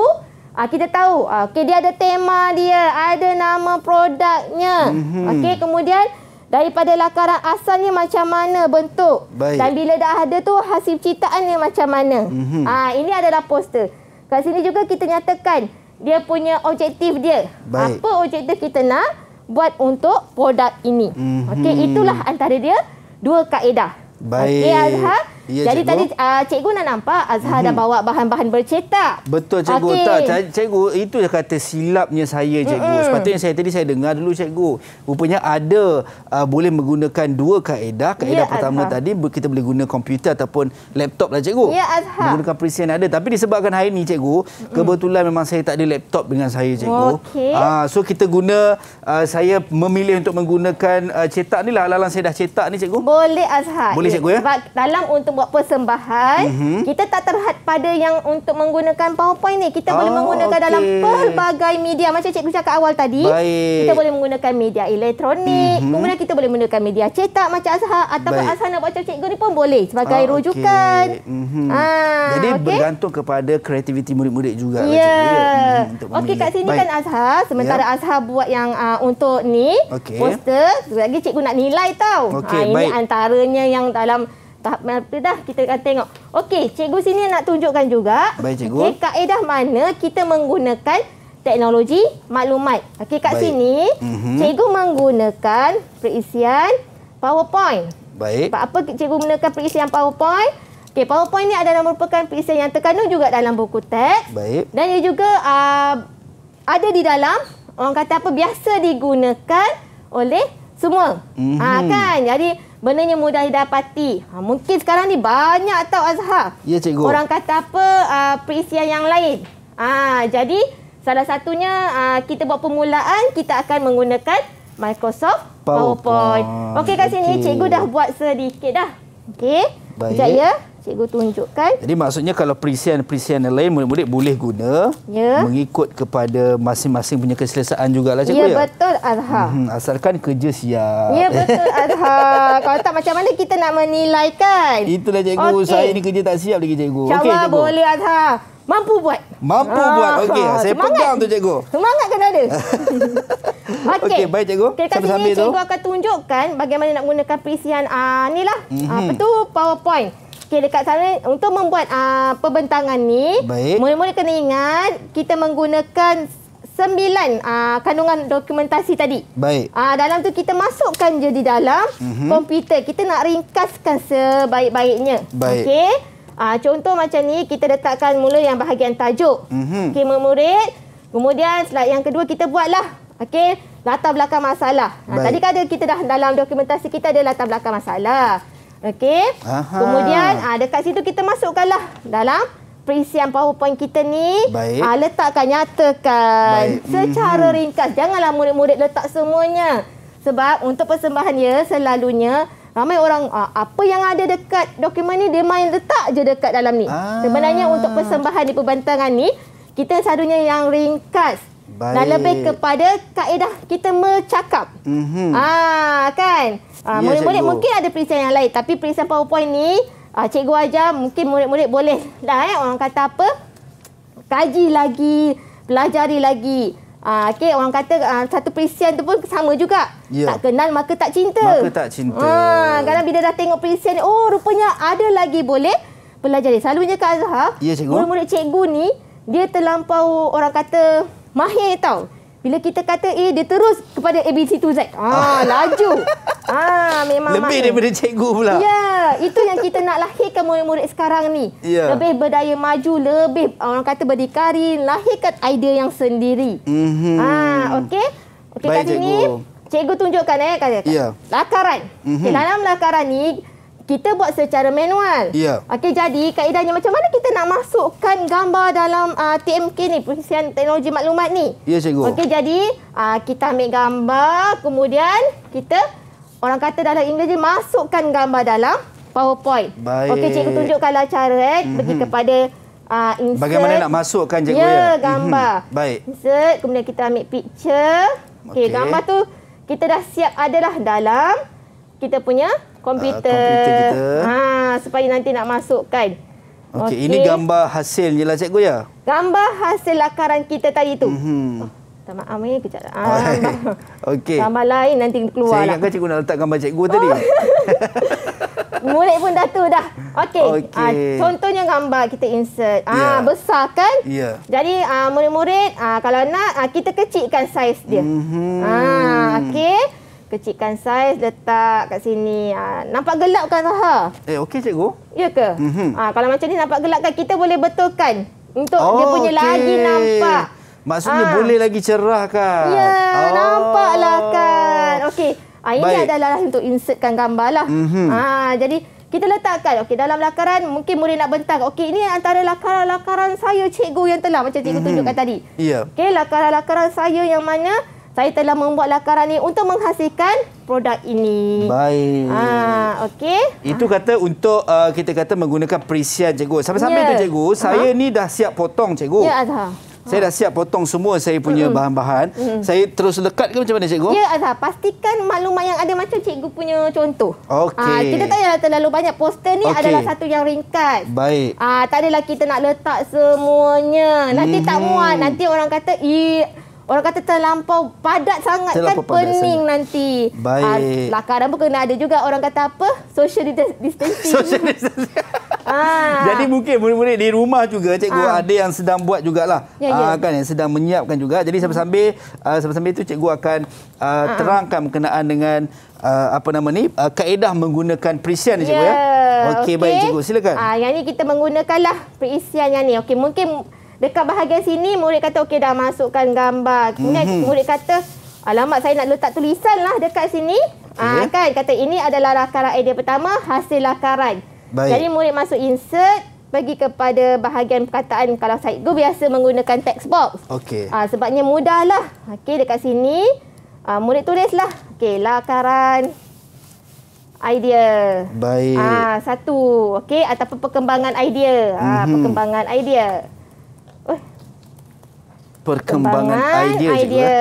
Ah, kita tahu. Okey, dia ada tema dia, ada nama produknya. Mm-hmm. Okey, kemudian Daripada lakaran asalnya macam mana bentuk. Baik. Dan bila dah ada tu hasil citaannya macam mana. Mm -hmm. ha, ini adalah poster. Kat sini juga kita nyatakan dia punya objektif dia. Baik. Apa objektif kita nak buat untuk produk ini. Mm -hmm. Okey, itulah antara dia dua kaedah. Baik. Okey, Ya, Jadi cikgu. tadi uh, cikgu nak nampak Azhar mm -hmm. dah mhm. bawa bahan-bahan bercetak. Betul cikgu. Okay. Tak cikgu itu dia kata silapnya saya cikgu. Mm -mm. Sepatutnya saya tadi saya dengar dulu cikgu. Rupanya ada uh, boleh menggunakan dua kaedah. Kaedah ya, pertama Azhar. tadi kita boleh guna komputer ataupun laptop lah cikgu. Ya Azhar. Menggunakan perisian ada tapi disebabkan hari ni cikgu mm -mm. kebetulan memang saya tak ada laptop dengan saya cikgu. Okay. Uh, ah, so kita guna uh, saya memilih untuk menggunakan uh, cetak ni lah. Alang-alang saya dah cetak ni cikgu. Boleh Azhar. Boleh ya. cikgu ya. dalam untuk buat persembahan, mm -hmm. kita tak terhad pada yang untuk menggunakan PowerPoint ni. Kita oh, boleh ah, menggunakan okay. dalam pelbagai media. Macam cikgu cakap awal tadi, Baik. kita boleh menggunakan media elektronik. Mm -hmm. Kemudian kita boleh menggunakan media cetak macam Azhar. Atau Azhar nak baca cikgu ni pun boleh sebagai oh, ah, okay. rujukan. Mm -hmm. ah, Jadi okay. bergantung kepada kreativiti murid-murid juga. Yeah. Ya. Mm, Okey kat sini Baik. kan Azhar. Sementara yeah. Azhar buat yang uh, untuk ni. Okay. Poster. Lagi cikgu nak nilai tau. Okay. Ha, ini Baik. antaranya yang dalam tahap berapa dah kita akan tengok. Okey, cikgu sini nak tunjukkan juga. Baik, cikgu. Okey, kaedah mana kita menggunakan teknologi maklumat. Okey, kat Baik. sini mm -hmm. cikgu menggunakan perisian PowerPoint. Baik. Sebab apa cikgu menggunakan perisian PowerPoint? Okey, PowerPoint ni adalah merupakan perisian yang terkandung juga dalam buku teks. Baik. Dan ia juga uh, ada di dalam, orang kata apa, biasa digunakan oleh semua. Mm -hmm. ha, kan? Jadi, Benda yang mudah didapati. Ha, mungkin sekarang ni banyak tau Azhar. Ya, cikgu. Orang kata apa, uh, perisian yang lain. Ah, ha, jadi, salah satunya uh, kita buat permulaan, kita akan menggunakan Microsoft PowerPoint. PowerPoint. Okey, kat sini okay. cikgu dah buat sedikit dah. Okey. Baik. Sekejap, ya cikgu tunjukkan. Jadi maksudnya kalau perisian-perisian lain murid-murid boleh guna ya. mengikut kepada masing-masing punya keselesaan jugalah cikgu ya. Ya betul Azhar. Hmm, asalkan kerja siap. Ya betul Azhar. [laughs] kalau tak macam mana kita nak menilai kan? Itulah cikgu okay. saya ni kerja tak siap lagi cikgu. Okey cikgu. boleh Azhar. Mampu buat. Mampu ah, buat. Okey, ha. saya semangat. pegang tu cikgu. Semangat kena ada. [laughs] Okey. Okey, baik cikgu. Sambil-sambil sambil tu. Cikgu akan tunjukkan bagaimana nak gunakan perisian ah uh, nilah. Mm -hmm. uh, ah, apa tu PowerPoint okay, dekat sana untuk membuat uh, ah, pembentangan ni Baik. mula-mula kena ingat kita menggunakan sembilan uh, kandungan dokumentasi tadi. Baik. Uh, dalam tu kita masukkan je di dalam mm-hmm. komputer. Kita nak ringkaskan sebaik-baiknya. Baik. Okey. contoh macam ni kita letakkan mula yang bahagian tajuk. Mm-hmm. Okey memurid. Kemudian slide yang kedua kita buatlah. Okey, latar belakang masalah. Uh, tadi kan ada kita dah dalam dokumentasi kita ada latar belakang masalah. Okey. Kemudian aa, ah, dekat situ kita masukkanlah dalam perisian PowerPoint kita ni. Baik. Aa, ah, letakkan, nyatakan Baik. secara -hmm. ringkas. Janganlah murid-murid letak semuanya. Sebab untuk persembahan dia selalunya ramai orang ah, apa yang ada dekat dokumen ni dia main letak je dekat dalam ni. Aa. Sebenarnya untuk persembahan di perbantangan ni kita selalunya yang ringkas. Baik. Dan lebih kepada kaedah kita mencakap. Mm-hmm. Ah kan? Ah, ya, murid-murid mungkin ada perisian yang lain. Tapi perisian PowerPoint ni, ah, cikgu ajar mungkin murid-murid boleh. [laughs] Dah eh, orang kata apa? Kaji lagi, pelajari lagi. Ah, okay, orang kata ah, satu perisian tu pun sama juga. Ya. Tak kenal maka tak cinta. Maka tak cinta. Ah, kadang bila dah tengok perisian ni, oh rupanya ada lagi boleh pelajari. Selalunya Kak Azhar, ya, cikgu. murid-murid cikgu ni, dia terlampau orang kata mahir tau. Bila kita kata A, dia terus kepada A, B, C, 2, Z. Ah, [laughs] laju. Ah, memang Lebih mahir. daripada cikgu pula. Ya, itu yang kita nak lahirkan murid-murid sekarang ni. Ya. Lebih berdaya maju, lebih orang kata berdikari, lahirkan idea yang sendiri. Mm -hmm. Ah, okey. Okey, kat sini. Cikgu tunjukkan eh, kata, -kata. Ya. Lakaran. Mm -hmm. okay, dalam lakaran ni, kita buat secara manual. Ya. Okey jadi kaedahnya macam mana kita nak masukkan gambar dalam uh, ah, TMK ni perisian teknologi maklumat ni? Ya cikgu. Okey jadi uh, kita ambil gambar kemudian kita orang kata dalam Inggeris masukkan gambar dalam PowerPoint. Okey cikgu tunjukkanlah cara eh mm -hmm. pergi kepada uh, insert. Bagaimana nak masukkan cikgu ya? Ya mhm. gambar. Mm -hmm. Baik. Insert kemudian kita ambil picture. Okey okay. gambar tu kita dah siap adalah dalam kita punya komputer. Uh, kita. Ha, supaya nanti nak masukkan. Okey, okay. ini gambar hasilnya lah cikgu ya? Gambar hasil lakaran kita tadi tu. Mm -hmm. oh, tak maaf eh, kejap. Ah, oh, [laughs] okay. Gambar lain nanti keluar Saya lah. ingatkan cikgu nak letak gambar cikgu oh. tadi. [laughs] Mulai pun dah tu dah. Okey. Okay. Ah, contohnya gambar kita insert. Yeah. Ah ya. besar kan? Ya. Yeah. Jadi murid-murid, ah, ah, kalau nak, ah, kita kecilkan saiz dia. Mm -hmm. ah, Okey kecilkan saiz, letak kat sini. Ha, nampak gelap kan Zaha? Eh, okey cikgu. Ya ke? Mm -hmm. ha, kalau macam ni nampak gelap kan, kita boleh betulkan. Untuk oh, dia punya okay. lagi nampak. Maksudnya ha. boleh lagi cerah kan? Ya, oh. nampaklah kan. Okey, ha, ini Baik. adalah lah untuk insertkan gambar lah. Mm -hmm. ha, jadi, kita letakkan. Okey, dalam lakaran mungkin murid nak bentang. Okey, ini antara lakaran-lakaran saya cikgu yang telah. Macam cikgu mm -hmm. tunjukkan tadi. Ya. Yeah. Okey, lakaran-lakaran saya yang mana saya telah membuat lakaran ni untuk menghasilkan produk ini. Baik. Ha, okey. Itu kata untuk uh, kita kata menggunakan perisian cikgu. Sampai-sampai yeah. tu cikgu, ha? saya ni dah siap potong cikgu. Ya, yeah, Azhar. Saya dah siap potong semua saya punya bahan-bahan. Mm -hmm. mm -hmm. Saya terus lekat ke macam mana cikgu? Ya Azhar, pastikan maklumat yang ada macam cikgu punya contoh. Okay. Aa, ah, kita tak payahlah terlalu banyak. Poster ni okay. adalah satu yang ringkas. Baik. Aa, ah, tak adalah kita nak letak semuanya. Nanti mm -hmm. tak mhm. muat. Nanti orang kata, eh... Orang kata terlampau padat sangat terlampau kan padat pening sangat. nanti. Baik. Ha, ah, lakaran pun kena ada juga orang kata apa? Social distancing. [laughs] Social distancing. ha. Jadi mungkin murid-murid di rumah juga cikgu ha. ada yang sedang buat jugalah. Ya, ya. Ha, kan yang sedang menyiapkan juga. Jadi sambil-sambil uh, sambil-sambil itu cikgu akan uh, ha. terangkan berkenaan dengan uh, apa nama ni? Uh, kaedah menggunakan perisian ya. cikgu ya. ya okey okay. baik cikgu silakan. Ah ha, yang ni kita menggunakanlah perisian yang ni. Okey mungkin Dekat bahagian sini murid kata okey dah masukkan gambar. Kemudian mm -hmm. murid kata alamat saya nak letak tulisan lah dekat sini. Okay. Ah kan kata ini adalah lakaran idea pertama hasil lakaran. Baik. Jadi murid masuk insert bagi kepada bahagian perkataan kalau saya gue biasa menggunakan text box. Okey. Ah sebabnya mudahlah. Okey dekat sini ah murid tulislah. Okey lakaran idea. Baik. Ah satu. Okey ataupun perkembangan idea. Mm -hmm. Ah mhm. perkembangan idea perkembangan, perkembangan idea, idea. juga.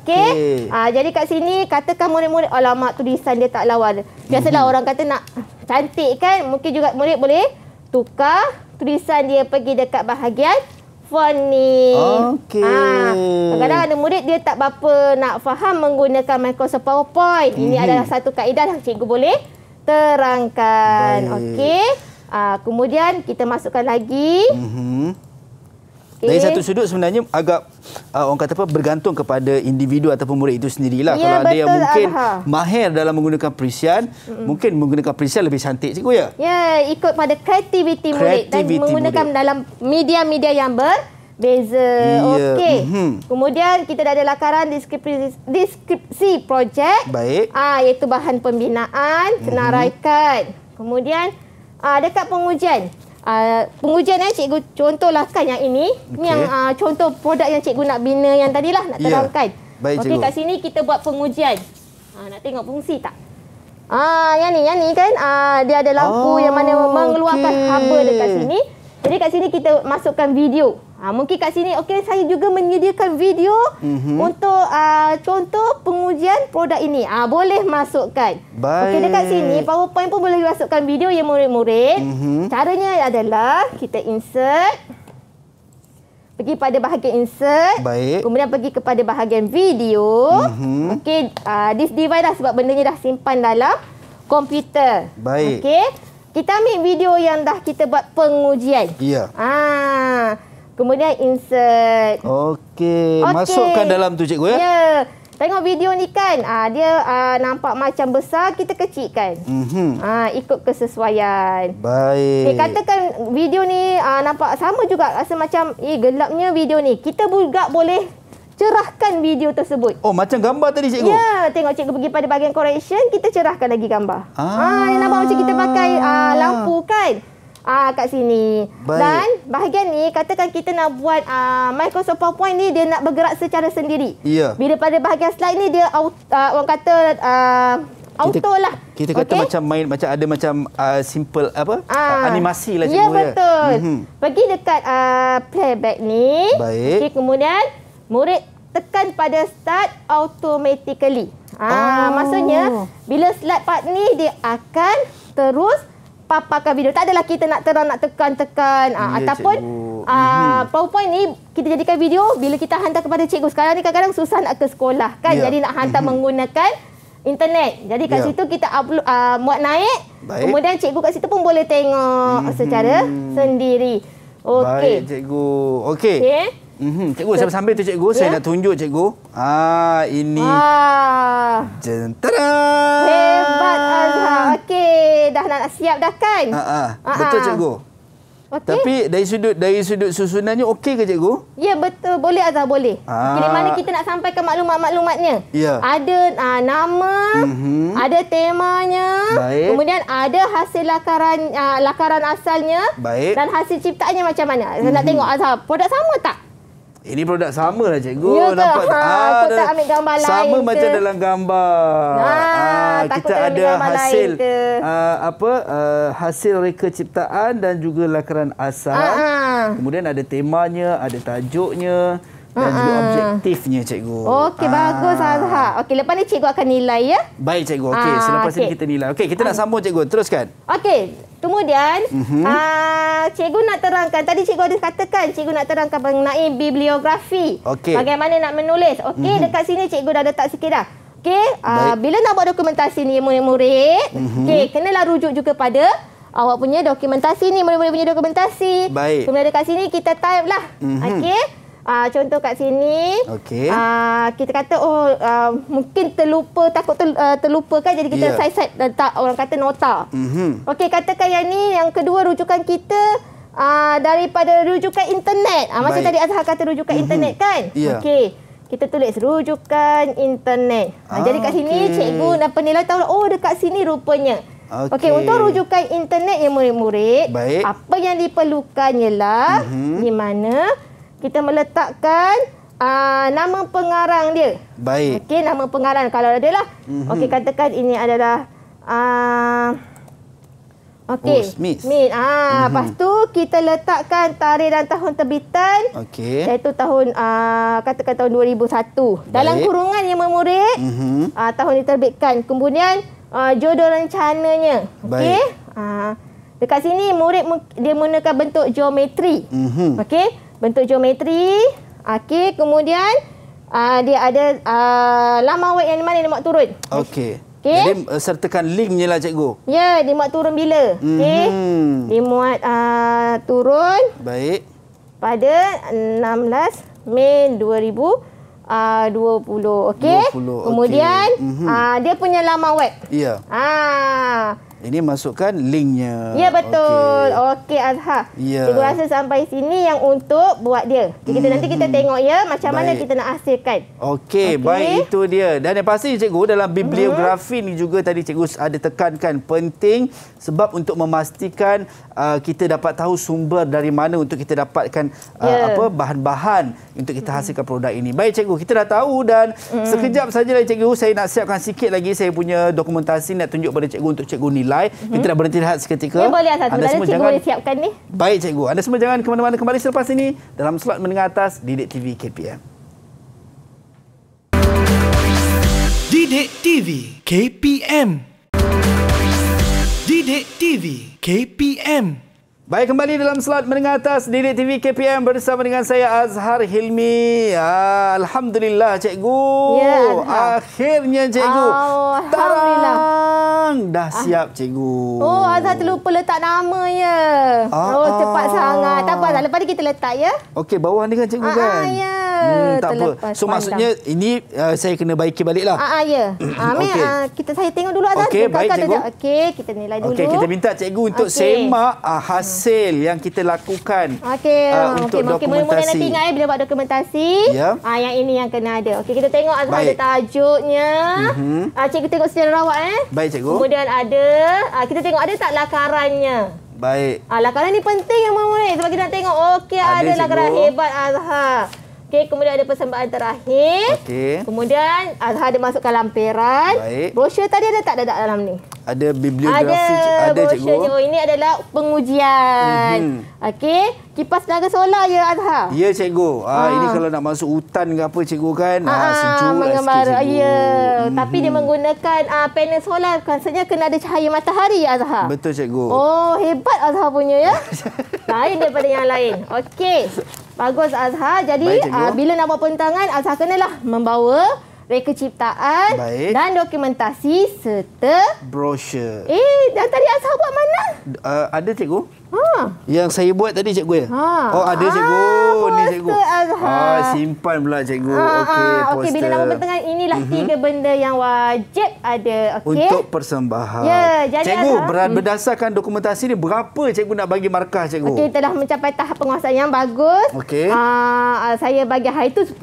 Okey. Okay. Uh, ah, jadi kat sini katakan murid-murid alamak tulisan dia tak lawan. Biasalah mm-hmm. orang kata nak cantik kan mungkin juga murid boleh tukar tulisan dia pergi dekat bahagian font Okey. Ha, ah, kadang ada murid dia tak berapa nak faham menggunakan Microsoft PowerPoint. Ini mm-hmm. adalah satu kaedah yang cikgu boleh terangkan. Okey. Ha, kemudian kita masukkan lagi. Mhm. Okay. Dari satu sudut sebenarnya agak uh, orang kata apa bergantung kepada individu ataupun murid itu sendirilah. Ya, Kalau ada yang mungkin Alha. mahir dalam menggunakan perisian, mm-hmm. mungkin menggunakan perisian lebih cantik cikgu ya. Ya, ikut pada kreativiti murid dan menggunakan murid. dalam media-media yang ber Beza. Ya. Okey. Mm-hmm. Kemudian kita dah ada lakaran deskripsi, deskripsi projek. Baik. Ah, iaitu bahan pembinaan, mm-hmm. senaraikan. Kemudian ah, dekat pengujian. Ah, pengujian eh cikgu contohlah kan yang ini okay. ni yang uh, contoh produk yang cikgu nak bina yang tadilah nak ya. terangkan yeah. okey kat sini kita buat pengujian ha, nak tengok fungsi tak ah yang ni yang ni kan ah dia ada lampu oh, yang mana okay. mengeluarkan haba dekat sini jadi kat sini kita masukkan video. Ha, mungkin kat sini okay, saya juga menyediakan video mm-hmm. untuk uh, contoh pengujian produk ini. Ha, boleh masukkan. Okey dekat sini PowerPoint pun boleh masukkan video yang murid-murid. Mm-hmm. Caranya adalah kita insert pergi pada bahagian insert. Baik. Kemudian pergi kepada bahagian video. Mm-hmm. Okey, uh, this device dah sebab benda ni dah simpan dalam komputer. Baik. Okey kita ambil video yang dah kita buat pengujian. Ya. Ah. Kemudian insert. Okey, okay. masukkan dalam tu cikgu ya. Ya. Tengok video ni kan. Ah dia ah, nampak macam besar kita kecilkan. Mhm. Mm ah ikut kesesuaian. Baik. Eh, katakan video ni ah, nampak sama juga rasa macam eh gelapnya video ni. Kita juga boleh cerahkan video tersebut. Oh, macam gambar tadi cikgu? Ya, tengok cikgu pergi pada bahagian correction, kita cerahkan lagi gambar. Ah, ah nampak macam kita pakai ah, lampu kan? Ah, kat sini. Baik. Dan bahagian ni, katakan kita nak buat ah, Microsoft PowerPoint ni, dia nak bergerak secara sendiri. Ya. Bila pada bahagian slide ni, dia ah, orang kata... Ah, Auto lah. Kita kata okay. macam main, macam ada macam uh, simple apa? Aa, ah. ah, animasi lah. Ya, cikgu. Ya, betul. Mm -hmm. Pergi dekat uh, playback ni. Baik. Okay, kemudian murid tekan pada start automatically. Ah, oh. maksudnya bila slide part ni dia akan terus paparkan video. Tak adalah kita nak terang nak tekan-tekan yeah, ataupun ah uh, mm. PowerPoint ni kita jadikan video bila kita hantar kepada cikgu. Sekarang ni kadang-kadang susah nak ke sekolah kan. Yeah. Jadi nak hantar mm-hmm. menggunakan internet. Jadi kat yeah. situ kita upload uh, ah, muat naik. Baik. Kemudian cikgu kat situ pun boleh tengok mm -hmm. secara sendiri. Okey. Baik cikgu. Okey. Okey. Mhm, cikgu saya sambil tu cikgu, saya ya. nak tunjuk cikgu. Ah ini. Ah. Jentera. Hebat Azhar. Okey, dah nak siap dah kan? Ha, ha. Ha, betul cikgu. Okay. Tapi dari sudut dari sudut susunannya okey ke cikgu? Ya betul, boleh Azhar boleh. Ha. Jadi mana kita nak sampaikan maklumat-maklumatnya? Ya. Ada uh, nama, mm -hmm. ada temanya, Baik. kemudian ada hasil lakaran uh, lakaran asalnya Baik. dan hasil ciptaannya macam mana? Saya mm -hmm. nak mhm. tengok Azhar, produk sama tak? Ini eh, produk sama lah cikgu. Ya Nampak ke? Ha, ah, tak ambil gambar lain Sama ke? macam dalam gambar. Ha, ha, kita ada hasil uh, apa uh, hasil reka ciptaan dan juga lakaran asal. Ha, ha. Kemudian ada temanya, ada tajuknya dan juga objektifnya cikgu. Okey ah. bagus Azhar. Okey lepas ni cikgu akan nilai ya. Baik cikgu. Okey ah, selepas okay. ini kita nilai. Okey kita Aa. nak ah. sambung cikgu. Teruskan. Okey. Kemudian mm -hmm. uh, cikgu nak terangkan tadi cikgu ada katakan cikgu nak terangkan mengenai bibliografi. Okay. Bagaimana nak menulis? Okey mm -hmm. dekat sini cikgu dah letak sikit dah. Okey bila nak buat dokumentasi ni murid-murid, mm -hmm. okey kenalah rujuk juga pada awak punya dokumentasi ni murid-murid punya dokumentasi. Baik. Kemudian dekat sini kita type lah. Mm -hmm. Okey uh, contoh kat sini okay. uh, ah, kita kata oh uh, mungkin terlupa takut ter, uh, terlupa kan jadi kita yeah. side side letak orang kata nota mm-hmm. okey katakan yang ni yang kedua rujukan kita uh, daripada rujukan internet uh, masa tadi Azhar kata rujukan mm-hmm. internet kan yeah. okey kita tulis rujukan internet ah, jadi kat sini okay. cikgu nak penilai tahu oh dekat sini rupanya Okey, okay, untuk rujukan internet yang murid-murid, apa yang diperlukan ialah uh-huh. di mana kita meletakkan uh, nama pengarang dia. Baik. Okey, nama pengarang kalau ada lah. Mm-hmm. Okey, katakan ini adalah uh, Okey. Oh, Smith. Smith. Ha, mm-hmm. lepas tu kita letakkan tarikh dan tahun terbitan. Okey. Iaitu tahun uh, katakan tahun 2001. Baik. Dalam kurungan yang memurid, mm-hmm. uh, tahun diterbitkan. Kemudian uh, jodoh rencananya. Okey. Uh, dekat sini murid dia menggunakan bentuk geometri. Mm-hmm. Okey bentuk geometri. Okey, kemudian uh, dia ada uh, lama wait yang mana dia muat turun. Okey. Okay. Jadi uh, sertakan linknya lah cikgu. Ya, yeah, dia muat turun bila. Mm -hmm. Okey. Mhm. Dia muat uh, ah, turun. Baik. Pada 16 Mei 2000. Uh, 20 okey kemudian okay. Mm -hmm. uh, dia punya laman web ya yeah. ah uh, ini masukkan linknya. Ya betul. Okey okay, Azhar. Ya. Cikgu rasa sampai sini yang untuk buat dia. Kita hmm. nanti kita tengok ya macam baik. mana kita nak hasilkan. Okey, okay. baik itu dia. Dan yang pasti cikgu dalam bibliografi hmm. ni juga tadi cikgu ada tekankan penting sebab untuk memastikan uh, kita dapat tahu sumber dari mana untuk kita dapatkan uh, ya. apa bahan-bahan untuk kita hmm. hasilkan hmm. produk ini. Baik cikgu, kita dah tahu dan hmm. sekejap sajalah cikgu saya nak siapkan sikit lagi saya punya dokumentasi nak tunjuk pada cikgu untuk cikgu ni nilai mm-hmm. Kita dah berhenti rehat seketika Ya boleh Azhar Anda semua cikgu jangan, siapkan ni Baik cikgu Anda semua jangan ke mana-mana Kembali selepas ini Dalam slot menengah atas Didik TV KPM Didik TV KPM Didik TV KPM Baik kembali dalam slot mendengar atas Didik TV KPM bersama dengan saya Azhar Hilmi. Ah, alhamdulillah cikgu. Yeah, Akhirnya cikgu. Alhamdulillah. Tarang. Dah ah. siap cikgu. Oh Azhar terlupa letak nama ya. Ah, oh ah. cepat ah. sangat. Tak apa Azhar lepas ni kita letak ya. Okey bawah ni kan cikgu ah, kan. Ah, ya. Hmm, tak apa. So maksudnya ini uh, saya kena baiki baliklah. Ah, ah ya. Yeah. okay. uh, ah, kita saya tengok dulu Azhar. Okey baik cikgu. Okey kita nilai dulu. Okey kita minta cikgu untuk okay. semak uh, has hasil yang kita lakukan. Okey, uh, dokumentasi. okey. Mula-mula nanti ingat eh, bila buat dokumentasi. Yeah. Ah, yang ini yang kena ada. Okey, kita tengok ada tajuknya. Mm-hmm. Ah, cikgu tengok secara rawat eh. Baik, cikgu. Kemudian ada, ah, kita tengok ada tak lakarannya. Baik. Ah, lakaran ni penting yang mula-mula Sebab kita nak tengok, okey ada, ada lakaran hebat Azhar. Okey, kemudian ada persembahan terakhir. Okey. Kemudian ada ada masukkan lampiran. Baik. Brosur tadi ada tak ada dalam ni? Ada bibliografi. Ada, ada brosur cikgu. Oh, ini adalah pengujian. Mm -hmm. Okey. Kipas tenaga solar ya Azhar? Ya cikgu. Ha. Ha, ini kalau nak masuk hutan ke apa cikgu kan. Ha, ha, sejuk lah sikit cikgu. Ya. Mm -hmm. Tapi dia menggunakan ha, panel solar. Maksudnya kena ada cahaya matahari ya Azhar? Betul cikgu. Oh hebat Azhar punya ya. [laughs] lain daripada yang lain. Okey. Bagus Azhar. Jadi uh, bila nak buat pentangan, Azhar lah membawa reka ciptaan Baik. dan dokumentasi serta brosur. Eh, dan tadi Azhar buat mana? Uh, ada cikgu. Ha. Yang saya buat tadi cikgu ya? Ha. Oh ada ah, cikgu. Ha. Ni cikgu. Ha. Ha. Simpan pula cikgu. Ha. Ha. Okey okay, bila nak berbentang inilah uh-huh. tiga benda yang wajib ada. Okey. Untuk persembahan. Ya, jadi cikgu Azhar. Hmm. berdasarkan dokumentasi ni berapa cikgu nak bagi markah cikgu? Okey Kita dah mencapai tahap penguasaan yang bagus. Okey. Ha. Saya bagi hari tu 10.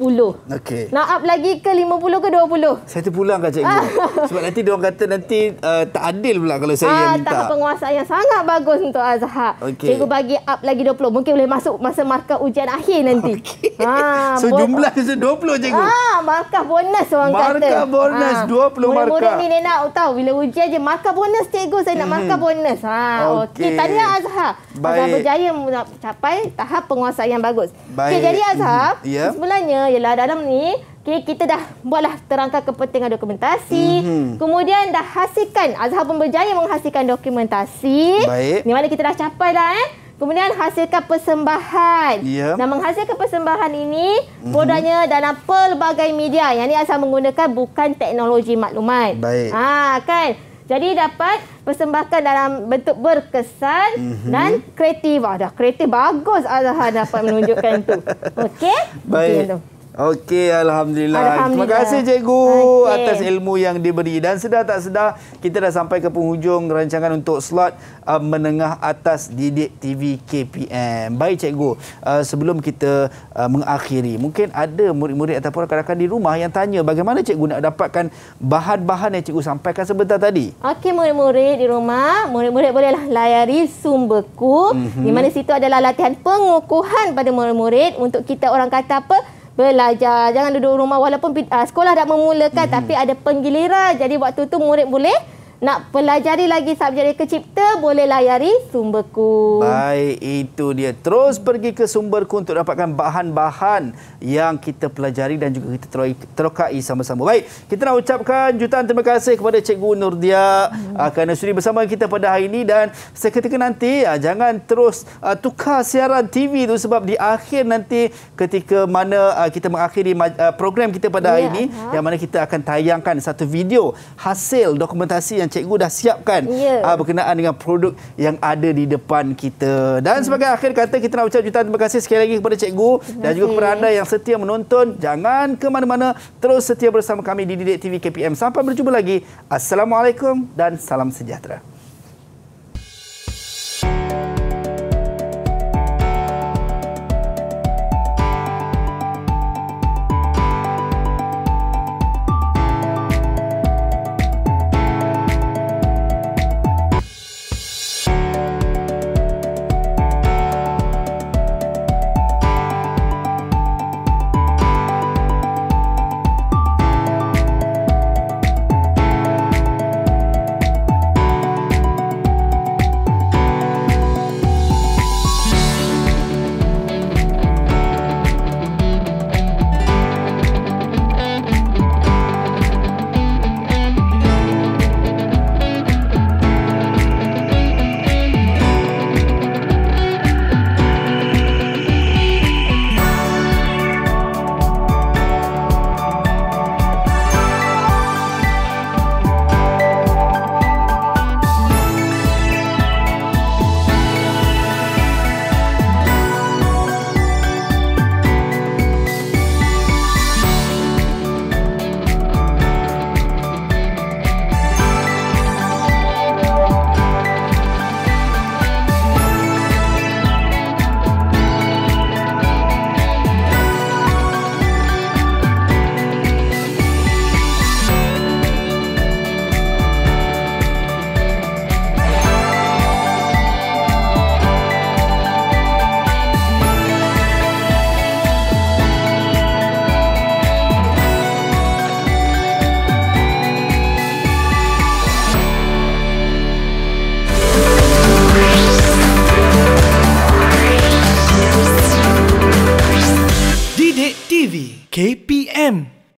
Okey. Nak up lagi ke 50 ke 20? Saya tu terpulangkan cikgu. Ha. [laughs] Sebab nanti diorang kata nanti uh, tak adil pula kalau saya ha. yang minta. Tahap penguasaan yang sangat bagus untuk Azhar okay. Cikgu bagi up lagi 20 Mungkin boleh masuk Masa markah ujian akhir nanti okay. ha, [laughs] So jumlah dia 20 cikgu ha, Markah bonus orang markah kata Markah ha. bonus ha. 20 markah Murid-murid ni Nena tahu Bila ujian je Markah bonus cikgu Saya nak hmm. markah bonus ha, okay. okay Tanya Azhar Baik. Azhar berjaya mencapai tahap penguasaan yang bagus Baik. Okay, Jadi Azhar mm-hmm. yeah. Sebenarnya Ialah dalam ni Okay, kita dah buatlah terangkan kepentingan dokumentasi. Mm-hmm. Kemudian dah hasilkan, Azhar pun berjaya menghasilkan dokumentasi. Baik. Di mana kita dah capai lah eh. Kemudian hasilkan persembahan. Ya. Yeah. Dan menghasilkan persembahan ini, mm-hmm. bodohnya dalam pelbagai media. Yang ini asal menggunakan bukan teknologi maklumat. Baik. Ha, kan? Jadi dapat persembahkan dalam bentuk berkesan mm-hmm. dan kreatif. Ah, dah kreatif bagus Azhar dapat menunjukkan itu? [laughs] Okey? Baik. Okay, Okey, Alhamdulillah. Alhamdulillah. Terima kasih cikgu okay. atas ilmu yang diberi. Dan sedar tak sedar, kita dah sampai ke penghujung rancangan untuk slot uh, menengah atas Didik TV KPM. Baik cikgu, uh, sebelum kita uh, mengakhiri, mungkin ada murid-murid ataupun rakan-rakan di rumah yang tanya bagaimana cikgu nak dapatkan bahan-bahan yang cikgu sampaikan sebentar tadi. Okey, murid-murid di rumah, murid-murid bolehlah layari sumberku. Mm -hmm. Di mhm. mana situ adalah latihan pengukuhan pada murid-murid untuk kita orang kata apa, belajar. Jangan duduk rumah walaupun uh, sekolah dah memulakan hmm. tapi ada penggiliran. Jadi waktu tu murid boleh nak pelajari lagi subjek reka cipta, boleh layari sumberku. Baik, itu dia. Terus pergi ke sumberku untuk dapatkan bahan-bahan yang kita pelajari dan juga kita terokai sama-sama. Baik, kita nak ucapkan jutaan terima kasih kepada Cikgu Nurdia hmm. Ah, kerana sudi bersama kita pada hari ini. Dan seketika nanti, ah, jangan terus ah, tukar siaran TV itu sebab di akhir nanti ketika mana kita mengakhiri program kita pada ya, hari ya, ini, ha? yang mana kita akan tayangkan satu video hasil dokumentasi yang yang cikgu dah siapkan yeah. Ya. uh, berkenaan dengan produk yang ada di depan kita. Dan hmm. sebagai akhir kata kita nak ucap jutaan terima kasih sekali lagi kepada cikgu dan juga kepada anda yang setia menonton. Jangan ke mana-mana, terus setia bersama kami di Didik TV KPM. Sampai berjumpa lagi. Assalamualaikum dan salam sejahtera.